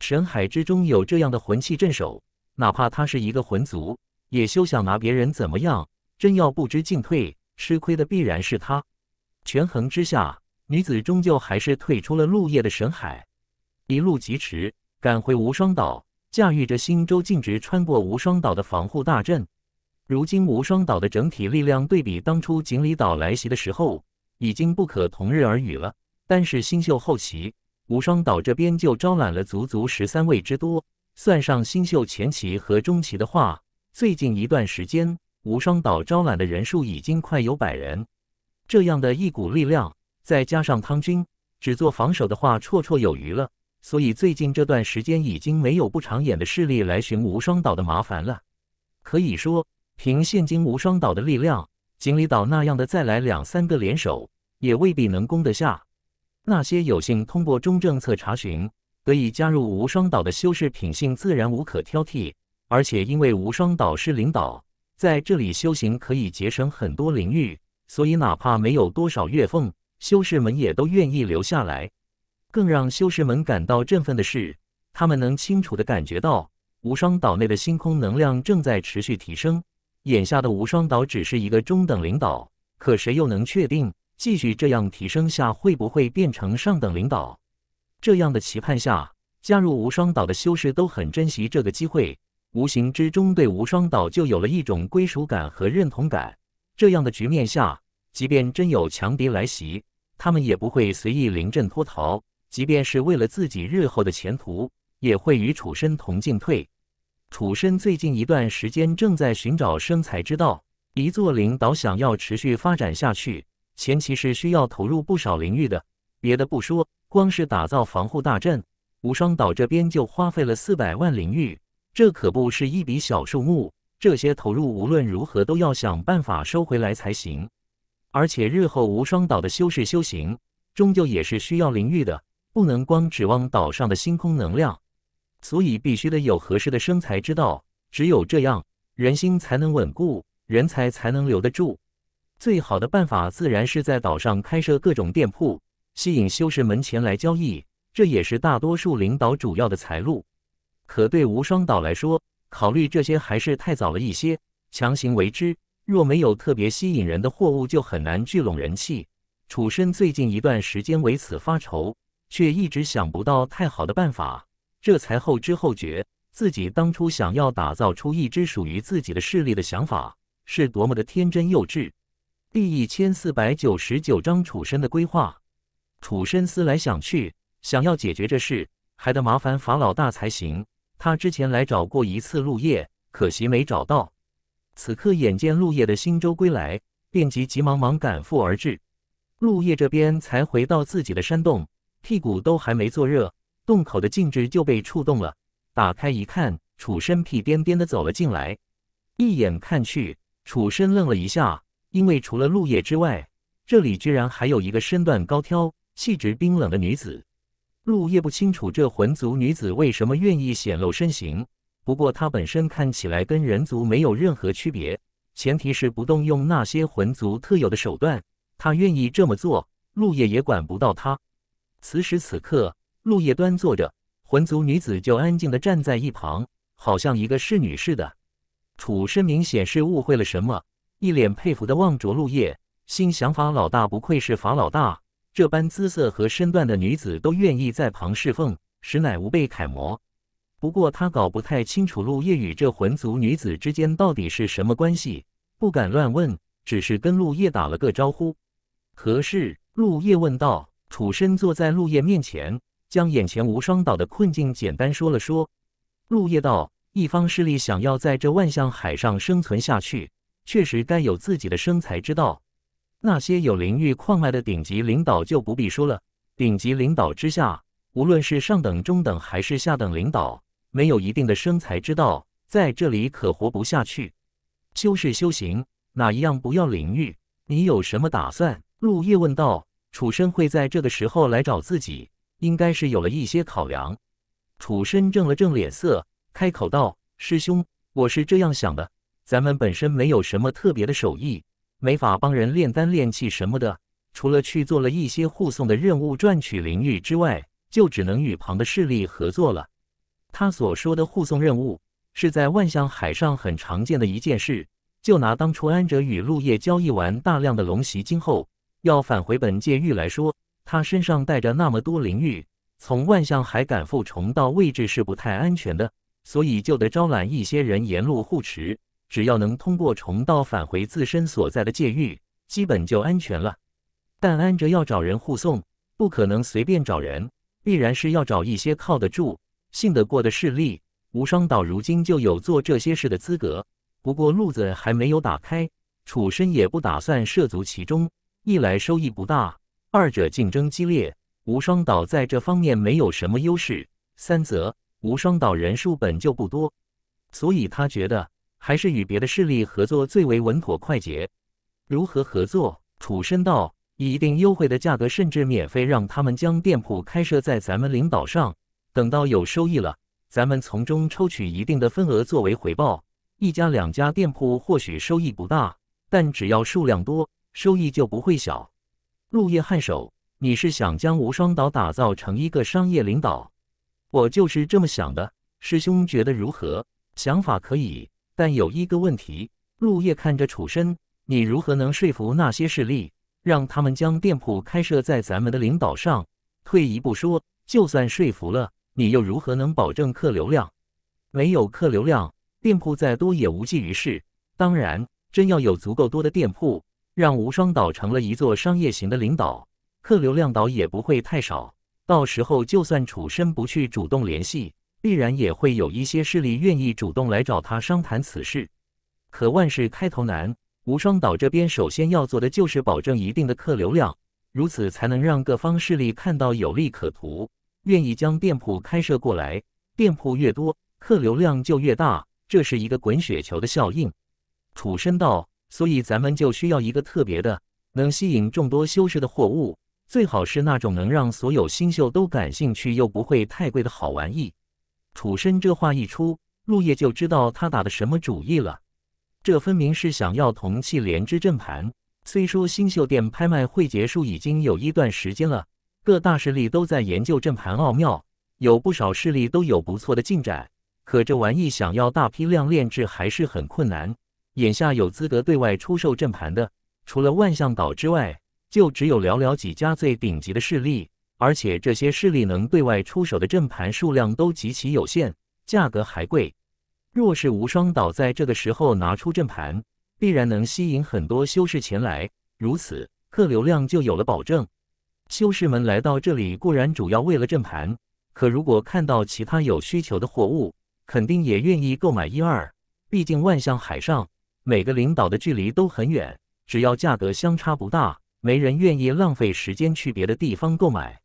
神海之中有这样的魂器镇守，哪怕他是一个魂族，也休想拿别人怎么样。真要不知进退，吃亏的必然是他。权衡之下，女子终究还是退出了陆夜的神海，一路疾驰赶回无双岛，驾驭着星舟径直穿过无双岛的防护大阵。如今无双岛的整体力量对比，当初锦鲤岛来袭的时候。已经不可同日而语了。但是新秀后期，无双岛这边就招揽了足足十三位之多。算上新秀前期和中期的话，最近一段时间，无双岛招揽的人数已经快有百人。这样的一股力量，再加上汤军只做防守的话，绰绰有余了。所以最近这段时间，已经没有不长眼的势力来寻无双岛的麻烦了。可以说，凭现今无双岛的力量。锦鲤岛那样的，再来两三个联手，也未必能攻得下。那些有幸通过中政策查询，得以加入无双岛的修士，品性自然无可挑剔。而且因为无双岛是领导，在这里修行可以节省很多灵玉，所以哪怕没有多少月俸，修士们也都愿意留下来。更让修士们感到振奋的是，他们能清楚地感觉到无双岛内的星空能量正在持续提升。眼下的无双岛只是一个中等领导，可谁又能确定继续这样提升下会不会变成上等领导？这样的期盼下，加入无双岛的修士都很珍惜这个机会，无形之中对无双岛就有了一种归属感和认同感。这样的局面下，即便真有强敌来袭，他们也不会随意临阵脱逃，即便是为了自己日后的前途，也会与楚身同进退。楚生最近一段时间正在寻找生财之道。一座灵岛想要持续发展下去，前提是需要投入不少灵玉的。别的不说，光是打造防护大阵，无双岛这边就花费了四百万灵玉，这可不是一笔小数目。这些投入无论如何都要想办法收回来才行。而且日后无双岛的修士修行，终究也是需要灵玉的，不能光指望岛上的星空能量。所以必须得有合适的生财之道，只有这样，人心才能稳固，人才才能留得住。最好的办法自然是在岛上开设各种店铺，吸引修士们前来交易，这也是大多数领导主要的财路。可对无双岛来说，考虑这些还是太早了一些，强行为之，若没有特别吸引人的货物，就很难聚拢人气。楚生最近一段时间为此发愁，却一直想不到太好的办法。这才后知后觉，自己当初想要打造出一支属于自己的势力的想法是多么的天真幼稚。第一千四百九十九章楚生的规划。楚生思来想去，想要解决这事，还得麻烦法老大才行。他之前来找过一次陆叶，可惜没找到。此刻眼见陆叶的新舟归来，便急急忙忙赶赴而至。陆叶这边才回到自己的山洞，屁股都还没坐热。洞口的禁制就被触动了，打开一看，楚生屁颠颠的走了进来。一眼看去，楚生愣了一下，因为除了陆叶之外，这里居然还有一个身段高挑、气质冰冷的女子。陆叶不清楚这魂族女子为什么愿意显露身形，不过她本身看起来跟人族没有任何区别，前提是不动用那些魂族特有的手段。她愿意这么做，陆叶也管不到她。此时此刻。陆叶端坐着，魂族女子就安静的站在一旁，好像一个侍女似的。楚深明显是误会了什么，一脸佩服的望着陆叶，心想法老大不愧是法老大，这般姿色和身段的女子都愿意在旁侍奉，实乃吾辈楷模。不过他搞不太清楚陆叶与这魂族女子之间到底是什么关系，不敢乱问，只是跟陆叶打了个招呼。何事？陆叶问道。楚深坐在陆叶面前。将眼前无双岛的困境简单说了说，陆叶道：“一方势力想要在这万象海上生存下去，确实该有自己的生财之道。那些有灵域矿脉的顶级领导就不必说了，顶级领导之下，无论是上等、中等还是下等领导，没有一定的生财之道，在这里可活不下去。修士修行哪一样不要灵域？你有什么打算？”陆叶问道。楚生会在这个时候来找自己？应该是有了一些考量。楚深正了正脸色，开口道：“师兄，我是这样想的，咱们本身没有什么特别的手艺，没法帮人炼丹炼器什么的。除了去做了一些护送的任务赚取灵玉之外，就只能与旁的势力合作了。”他所说的护送任务，是在万象海上很常见的一件事。就拿当初安哲与陆叶交易完大量的龙袭金后，要返回本界域来说。他身上带着那么多灵玉，从万象海赶赴重道位置是不太安全的，所以就得招揽一些人沿路护持。只要能通过重道返回自身所在的界域，基本就安全了。但安哲要找人护送，不可能随便找人，必然是要找一些靠得住、信得过的势力。无双岛如今就有做这些事的资格，不过路子还没有打开，楚申也不打算涉足其中，一来收益不大。二者竞争激烈，无双岛在这方面没有什么优势。三则，无双岛人数本就不多，所以他觉得还是与别的势力合作最为稳妥快捷。如何合作？楚申道以一定优惠的价格，甚至免费让他们将店铺开设在咱们领导上。等到有收益了，咱们从中抽取一定的份额作为回报。一家两家店铺或许收益不大，但只要数量多，收益就不会小。陆叶颔首：“你是想将无双岛打造成一个商业领导？我就是这么想的。师兄觉得如何？想法可以，但有一个问题。”陆叶看着楚深，你如何能说服那些势力，让他们将店铺开设在咱们的领导上？退一步说，就算说服了，你又如何能保证客流量？没有客流量，店铺再多也无济于事。当然，真要有足够多的店铺。”让无双岛成了一座商业型的领导客流量岛也不会太少，到时候就算楚深不去主动联系，必然也会有一些势力愿意主动来找他商谈此事。可万事开头难，无双岛这边首先要做的就是保证一定的客流量，如此才能让各方势力看到有利可图，愿意将店铺开设过来。店铺越多，客流量就越大，这是一个滚雪球的效应。楚深道。所以咱们就需要一个特别的，能吸引众多修士的货物，最好是那种能让所有新秀都感兴趣又不会太贵的好玩意。楚深这话一出，陆叶就知道他打的什么主意了。这分明是想要铜器连枝阵盘。虽说新秀殿拍卖会结束已经有一段时间了，各大势力都在研究阵盘奥妙，有不少势力都有不错的进展，可这玩意想要大批量炼制还是很困难。眼下有资格对外出售正盘的，除了万象岛之外，就只有寥寥几家最顶级的势力。而且这些势力能对外出手的正盘数量都极其有限，价格还贵。若是无双岛在这个时候拿出正盘，必然能吸引很多修士前来，如此客流量就有了保证。修士们来到这里固然主要为了正盘，可如果看到其他有需求的货物，肯定也愿意购买一二。毕竟万象海上。每个领导的距离都很远，只要价格相差不大，没人愿意浪费时间去别的地方购买。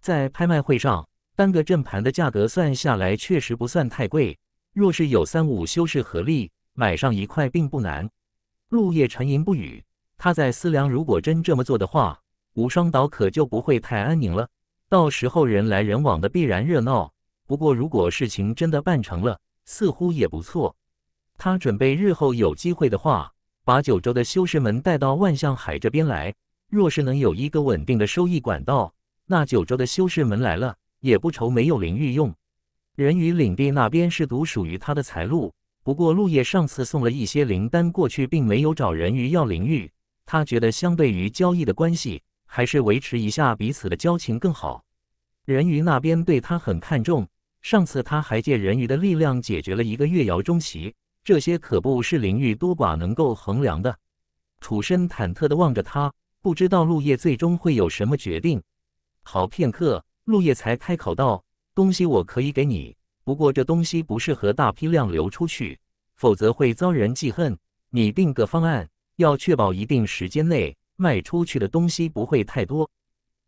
在拍卖会上，单个正盘的价格算下来确实不算太贵。若是有三五修士合力买上一块，并不难。陆叶沉吟不语，他在思量：如果真这么做的话，无双岛可就不会太安宁了。到时候人来人往的，必然热闹。不过，如果事情真的办成了，似乎也不错。他准备日后有机会的话，把九州的修士门带到万象海这边来。若是能有一个稳定的收益管道，那九州的修士门来了也不愁没有灵玉用。人鱼领地那边是独属于他的财路，不过陆叶上次送了一些灵丹过去，并没有找人鱼要灵玉。他觉得相对于交易的关系，还是维持一下彼此的交情更好。人鱼那边对他很看重，上次他还借人鱼的力量解决了一个月瑶中期。这些可不是灵玉多寡能够衡量的。楚深忐忑地望着他，不知道陆叶最终会有什么决定。好片刻，陆叶才开口道：“东西我可以给你，不过这东西不适合大批量流出去，否则会遭人记恨。你定个方案，要确保一定时间内卖出去的东西不会太多。”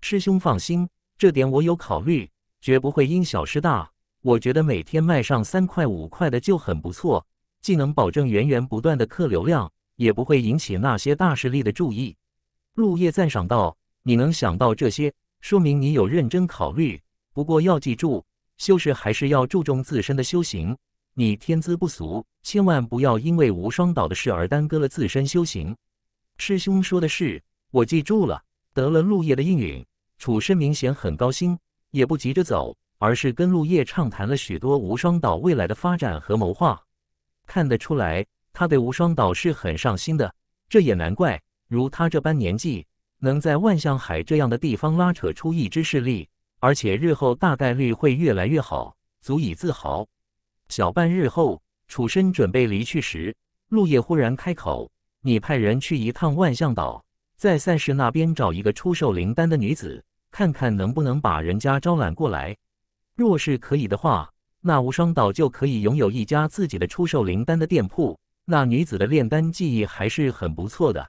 师兄放心，这点我有考虑，绝不会因小失大。我觉得每天卖上三块五块的就很不错。既能保证源源不断的客流量，也不会引起那些大势力的注意。陆叶赞赏道：“你能想到这些，说明你有认真考虑。不过要记住，修士还是要注重自身的修行。你天资不俗，千万不要因为无双岛的事而耽搁了自身修行。”师兄说的是，我记住了。得了陆叶的应允，楚深明显很高兴，也不急着走，而是跟陆叶畅谈了许多无双岛未来的发展和谋划。看得出来，他对无双岛是很上心的。这也难怪，如他这般年纪，能在万象海这样的地方拉扯出一支势力，而且日后大概率会越来越好，足以自豪。小半日后，楚深准备离去时，陆叶忽然开口：“你派人去一趟万象岛，在赛事那边找一个出售灵丹的女子，看看能不能把人家招揽过来。若是可以的话。”那无双岛就可以拥有一家自己的出售灵丹的店铺。那女子的炼丹技艺还是很不错的，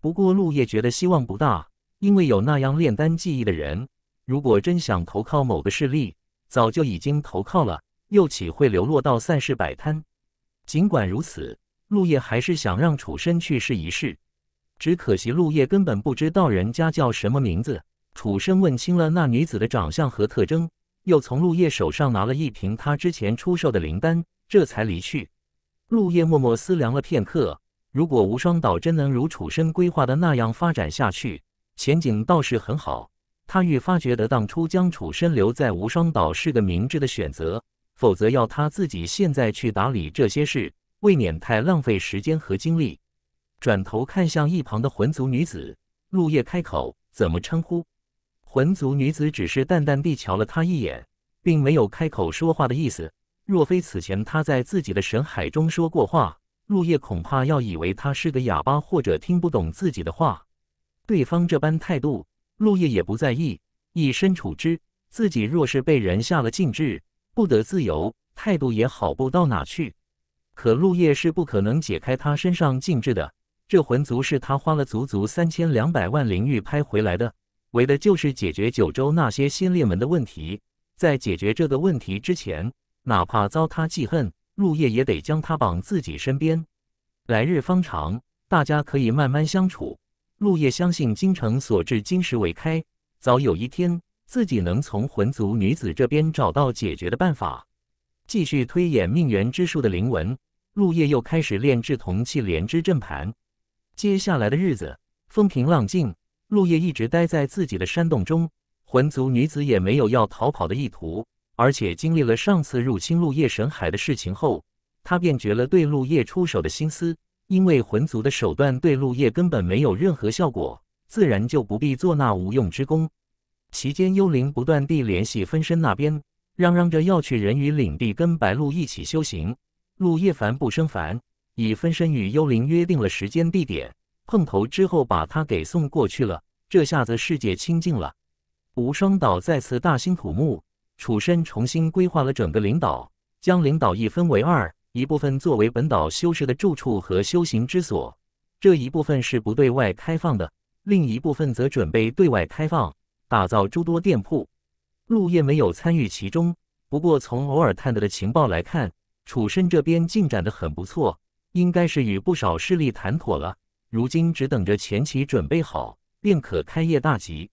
不过陆叶觉得希望不大，因为有那样炼丹技艺的人，如果真想投靠某个势力，早就已经投靠了，又岂会流落到散市摆摊？尽管如此，陆叶还是想让楚生去试一试。只可惜陆叶根本不知道人家叫什么名字。楚生问清了那女子的长相和特征。又从陆叶手上拿了一瓶他之前出售的灵丹，这才离去。陆叶默默思量了片刻，如果无双岛真能如楚生规划的那样发展下去，前景倒是很好。他愈发觉得当初将楚生留在无双岛是个明智的选择，否则要他自己现在去打理这些事，未免太浪费时间和精力。转头看向一旁的魂族女子，陆叶开口：“怎么称呼？”魂族女子只是淡淡地瞧了他一眼，并没有开口说话的意思。若非此前她在自己的神海中说过话，陆叶恐怕要以为她是个哑巴，或者听不懂自己的话。对方这般态度，陆叶也不在意，一身处之。自己若是被人下了禁制，不得自由，态度也好不到哪去。可陆叶是不可能解开他身上禁制的。这魂族是他花了足足三千两百万灵玉拍回来的。为的就是解决九州那些新裂门的问题，在解决这个问题之前，哪怕遭他记恨，入夜也得将他绑自己身边。来日方长，大家可以慢慢相处。入夜相信，精诚所至，金石为开，早有一天自己能从魂族女子这边找到解决的办法。继续推演命缘之术的灵文，入夜又开始炼制铜器莲枝阵盘。接下来的日子，风平浪静。陆叶一直待在自己的山洞中，魂族女子也没有要逃跑的意图。而且经历了上次入侵陆叶神海的事情后，她便绝了对陆叶出手的心思，因为魂族的手段对陆叶根本没有任何效果，自然就不必做那无用之功。期间，幽灵不断地联系分身那边，嚷嚷着要去人鱼领地跟白鹭一起修行。陆叶烦不生烦，以分身与幽灵约定了时间地点。碰头之后，把他给送过去了。这下子世界清静了。无双岛再次大兴土木，楚深重新规划了整个领导，将领导一分为二，一部分作为本岛修士的住处和修行之所，这一部分是不对外开放的；另一部分则准备对外开放，打造诸多店铺。陆夜没有参与其中，不过从偶尔探得的情报来看，楚深这边进展的很不错，应该是与不少势力谈妥了。如今只等着前期准备好，便可开业大吉。